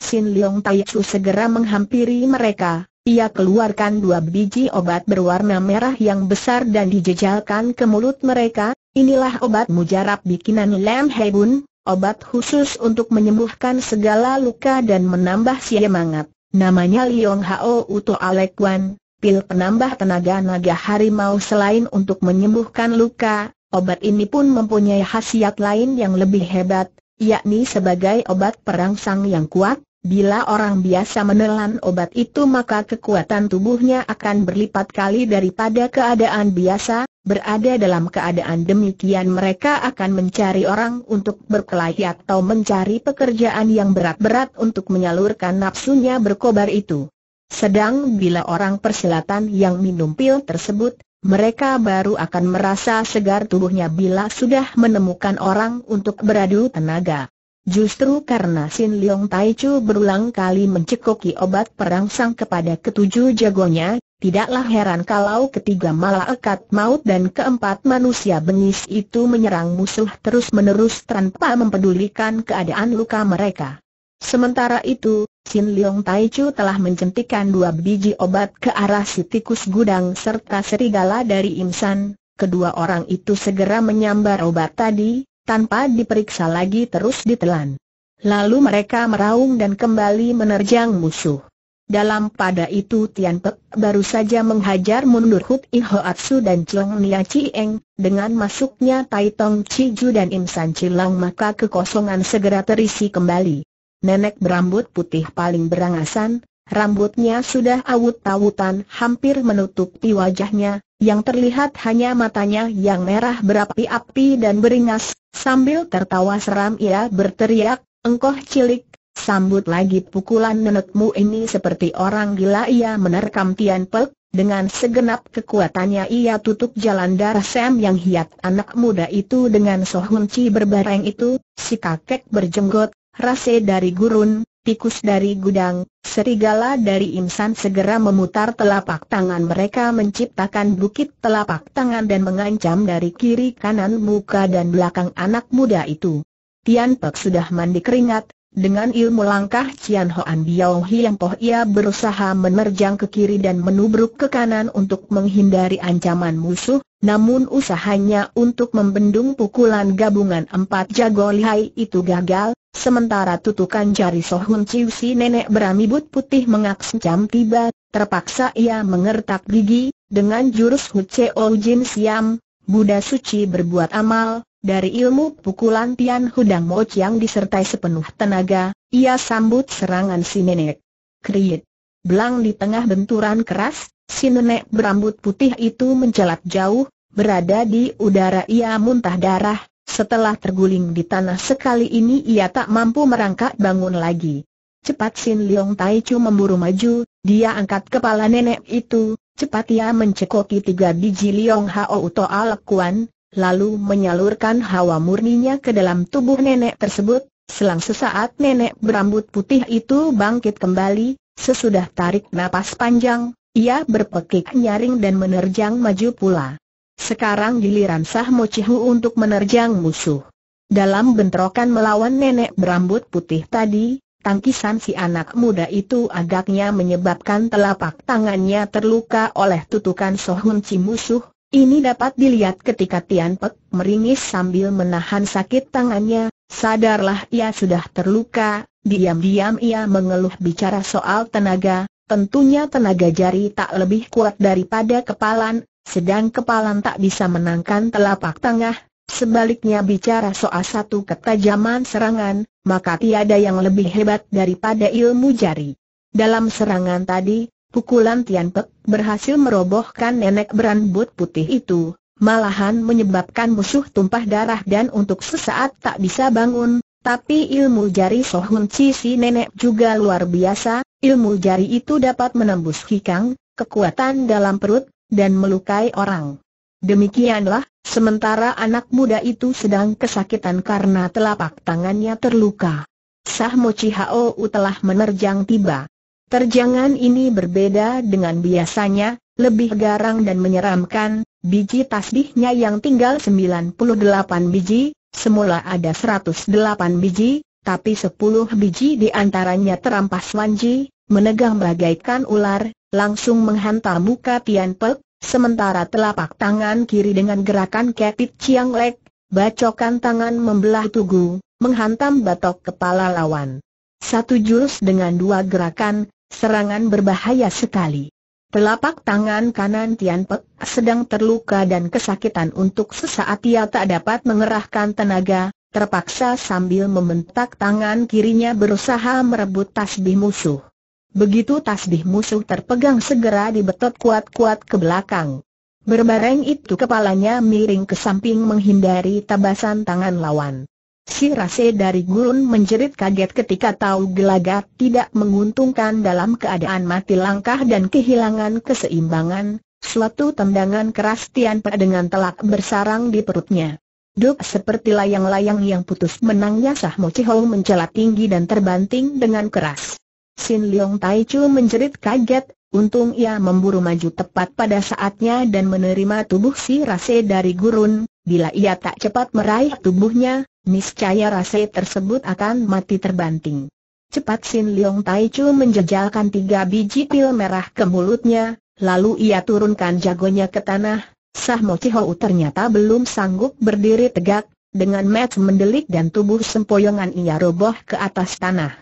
Sin Leong Tai Chu segera menghampiri mereka, ia keluarkan dua biji obat berwarna merah yang besar dan dijejalkan ke mulut mereka, inilah obat mujarab bikinan Lam Bun, obat khusus untuk menyembuhkan segala luka dan menambah semangat. Namanya Liong Hao Uto Alekwan, pil penambah tenaga naga harimau selain untuk menyembuhkan luka, obat ini pun mempunyai khasiat lain yang lebih hebat, yakni sebagai obat perangsang yang kuat, Bila orang biasa menelan obat itu maka kekuatan tubuhnya akan berlipat kali daripada keadaan biasa, Berada dalam keadaan demikian mereka akan mencari orang untuk berkelahi atau mencari pekerjaan yang berat-berat untuk menyalurkan nafsunya berkobar itu. Sedang bila orang persilatan yang minum pil tersebut, mereka baru akan merasa segar tubuhnya bila sudah menemukan orang untuk beradu tenaga. Justru karena Sin Leong Tai Chu berulang kali mencekoki obat perangsang kepada ketujuh jagonya, Tidaklah heran kalau ketiga malaikat maut dan keempat manusia bengis itu menyerang musuh terus-menerus tanpa mempedulikan keadaan luka mereka. Sementara itu, Sin Leong Tai Chu telah menjentikan dua biji obat ke arah si tikus gudang serta serigala dari Imsan. Kedua orang itu segera menyambar obat tadi, tanpa diperiksa lagi terus ditelan. Lalu mereka meraung dan kembali menerjang musuh. Dalam pada itu Tian Pek baru saja menghajar mundur Hut In Atsu dan Chong Nia Chi Eng, dengan masuknya Tai Tong Chi Ju dan Im San Chilang maka kekosongan segera terisi kembali. Nenek berambut putih paling berangasan, rambutnya sudah awut-awutan hampir menutupi wajahnya, yang terlihat hanya matanya yang merah berapi-api dan beringas, sambil tertawa seram ia berteriak, engkoh cilik, sambut lagi pukulan nenekmu ini seperti orang gila ia menerkam Tian Pek, dengan segenap kekuatannya ia tutup jalan darah Sam yang hiat anak muda itu dengan sohun ci berbareng itu, si kakek berjenggot, rase dari gurun, tikus dari gudang, serigala dari insan segera memutar telapak tangan mereka menciptakan bukit telapak tangan dan mengancam dari kiri kanan muka dan belakang anak muda itu. Tian Pek sudah mandi keringat, dengan ilmu langkah Cian Hoan Biao Hiang Poh ia berusaha menerjang ke kiri dan menubruk ke kanan untuk menghindari ancaman musuh, namun usahanya untuk membendung pukulan gabungan empat jago lihai itu gagal, sementara tutukan jari Sohun Chiu si nenek berambut putih mengaksam tiba, terpaksa ia mengertak gigi, dengan jurus Hu Cheo Jin Siam, Buddha Suci berbuat amal, dari ilmu pukulan Tian Hudang Mo Chiang disertai sepenuh tenaga, ia sambut serangan si nenek. Kriit. Belang di tengah benturan keras, si nenek berambut putih itu mencelat jauh, berada di udara ia muntah darah, setelah terguling di tanah sekali ini ia tak mampu merangkak bangun lagi. Cepat Sin Leong Tai Chu memburu maju, dia angkat kepala nenek itu, cepat ia mencekoki tiga biji Leong Hao Toa Lekuan, lalu menyalurkan hawa murninya ke dalam tubuh nenek tersebut, selang sesaat nenek berambut putih itu bangkit kembali, sesudah tarik napas panjang, ia berpekik nyaring dan menerjang maju pula. Sekarang giliran Sah Mocihu untuk menerjang musuh. Dalam bentrokan melawan nenek berambut putih tadi, tangkisan si anak muda itu agaknya menyebabkan telapak tangannya terluka oleh tutukan Sohun si musuh, ini dapat dilihat ketika Tian Pek meringis sambil menahan sakit tangannya, sadarlah ia sudah terluka, diam-diam ia mengeluh bicara soal tenaga, tentunya tenaga jari tak lebih kuat daripada kepalan, sedang kepalan tak bisa menangkan telapak tangah, sebaliknya bicara soal satu ketajaman serangan, maka tiada yang lebih hebat daripada ilmu jari. Dalam serangan tadi, Pukulan Tian Pek berhasil merobohkan nenek berambut putih itu, malahan menyebabkan musuh tumpah darah dan untuk sesaat tak bisa bangun, tapi ilmu jari Sohun Chi si nenek juga luar biasa, ilmu jari itu dapat menembus hikang, kekuatan dalam perut, dan melukai orang. Demikianlah, sementara anak muda itu sedang kesakitan karena telapak tangannya terluka. Sah Mo Chi Hao telah menerjang tiba. Terjangan ini berbeda dengan biasanya, lebih garang dan menyeramkan, biji tasbihnya yang tinggal 98 biji, semula ada 108 biji, tapi 10 biji di antaranya terampas Wanji, menegang bagaikan ular, langsung menghantam muka Tian Pek, sementara telapak tangan kiri dengan gerakan kepit Chiang Lek, bacokan tangan membelah tugu, menghantam batok kepala lawan. Satu jurus dengan dua gerakan, Serangan berbahaya sekali. Telapak tangan kanan Tian Pek sedang terluka dan kesakitan untuk sesaat ia tak dapat mengerahkan tenaga, terpaksa sambil membentak tangan kirinya berusaha merebut tasbih musuh. Begitu tasbih musuh terpegang segera dibetot kuat-kuat ke belakang. Berbareng itu kepalanya miring ke samping menghindari tabasan tangan lawan. Si Rase dari gurun menjerit kaget ketika tahu gelagat tidak menguntungkan dalam keadaan mati langkah dan kehilangan keseimbangan, suatu tendangan keras Tian Pe dengan telak bersarang di perutnya. Duk seperti layang-layang yang putus menangnya Sah Mo Hong mencela tinggi dan terbanting dengan keras. Sin Leong Tai Chu menjerit kaget, untung ia memburu maju tepat pada saatnya dan menerima tubuh si Rase dari gurun, bila ia tak cepat meraih tubuhnya, niscaya rase tersebut akan mati terbanting. Cepat Sin Leong Tai Chu menjejalkan tiga biji pil merah ke mulutnya, lalu ia turunkan jagonya ke tanah. Sah Mo Chihou ternyata belum sanggup berdiri tegak, dengan match mendelik dan tubuh sempoyongan ia roboh ke atas tanah.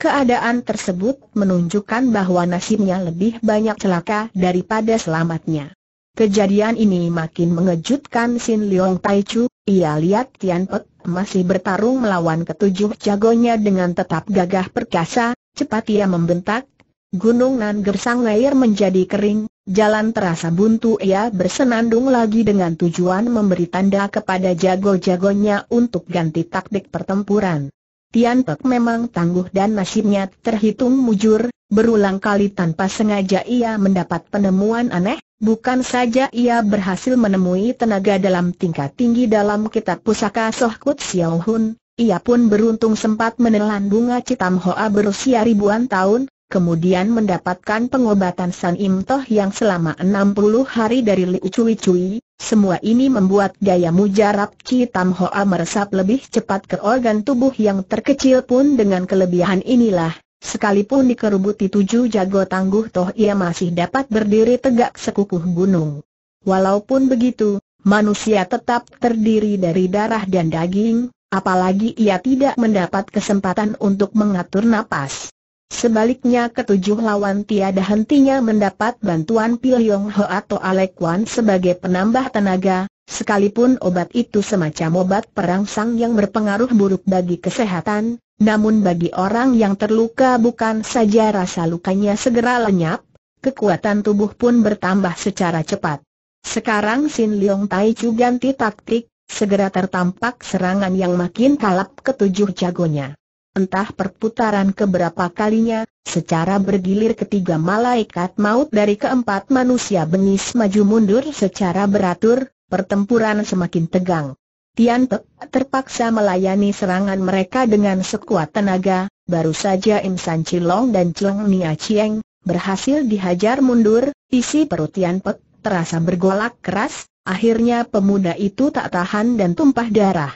Keadaan tersebut menunjukkan bahwa nasibnya lebih banyak celaka daripada selamatnya. Kejadian ini makin mengejutkan Sin Leong Tai Chu, ia lihat Tian Pek masih bertarung melawan ketujuh jagonya dengan tetap gagah perkasa, cepat ia membentak, Gunung Nan Gersang air menjadi kering, jalan terasa buntu ia bersenandung lagi dengan tujuan memberi tanda kepada jago-jagonya untuk ganti taktik pertempuran. Tian Pek memang tangguh dan nasibnya terhitung mujur, Berulang kali tanpa sengaja ia mendapat penemuan aneh, bukan saja ia berhasil menemui tenaga dalam tingkat tinggi dalam kitab pusaka Sohkut Xiao Hun, ia pun beruntung sempat menelan bunga Citam Hoa berusia ribuan tahun, kemudian mendapatkan pengobatan San Im Toh yang selama 60 hari dari Liu Cui Cui, semua ini membuat daya mujarab Citam Hoa meresap lebih cepat ke organ tubuh yang terkecil pun dengan kelebihan inilah Sekalipun dikerubuti tujuh jago tangguh toh ia masih dapat berdiri tegak sekukuh gunung. Walaupun begitu, manusia tetap terdiri dari darah dan daging, apalagi ia tidak mendapat kesempatan untuk mengatur nafas. Sebaliknya ketujuh lawan tiada hentinya mendapat bantuan Pil Yong Ho atau Alek Wan sebagai penambah tenaga, sekalipun obat itu semacam obat perangsang yang berpengaruh buruk bagi kesehatan, namun bagi orang yang terluka bukan saja rasa lukanya segera lenyap, kekuatan tubuh pun bertambah secara cepat. Sekarang Sin Leong Tai Chu ganti taktik, segera tertampak serangan yang makin kalap ketujuh jagonya. Entah perputaran keberapa kalinya, secara bergilir ketiga malaikat maut dari keempat manusia bengis maju mundur secara beratur, pertempuran semakin tegang. Tian Pek terpaksa melayani serangan mereka dengan sekuat tenaga, baru saja Im San Chilong dan Cheng Nia Chieng berhasil dihajar mundur, isi perut Tian Pek terasa bergolak keras, akhirnya pemuda itu tak tahan dan tumpah darah.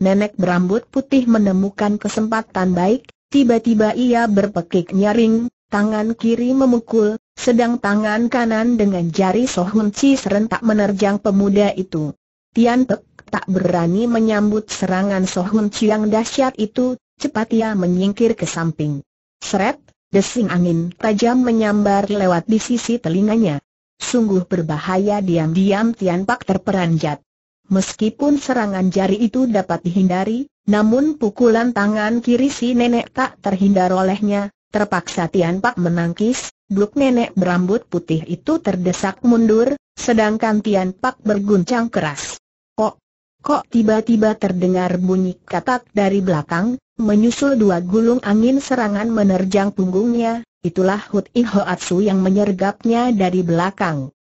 Nenek berambut putih menemukan kesempatan baik, tiba-tiba ia berpekik nyaring, tangan kiri memukul, sedang tangan kanan dengan jari Sohun Chi serentak menerjang pemuda itu. Tian Pek tak berani menyambut serangan Sohun Chiang dahsyat itu, cepat ia menyingkir ke samping. Seret, desing angin tajam menyambar lewat di sisi telinganya. Sungguh berbahaya diam-diam Tian Pak terperanjat. Meskipun serangan jari itu dapat dihindari, namun pukulan tangan kiri si nenek tak terhindar olehnya, terpaksa Tian Pak menangkis, bluk nenek berambut putih itu terdesak mundur, sedangkan Tian Pak berguncang keras kok tiba-tiba terdengar bunyi katak dari belakang, menyusul dua gulung angin serangan menerjang punggungnya, itulah Hut In Hoatsu yang menyergapnya dari belakang.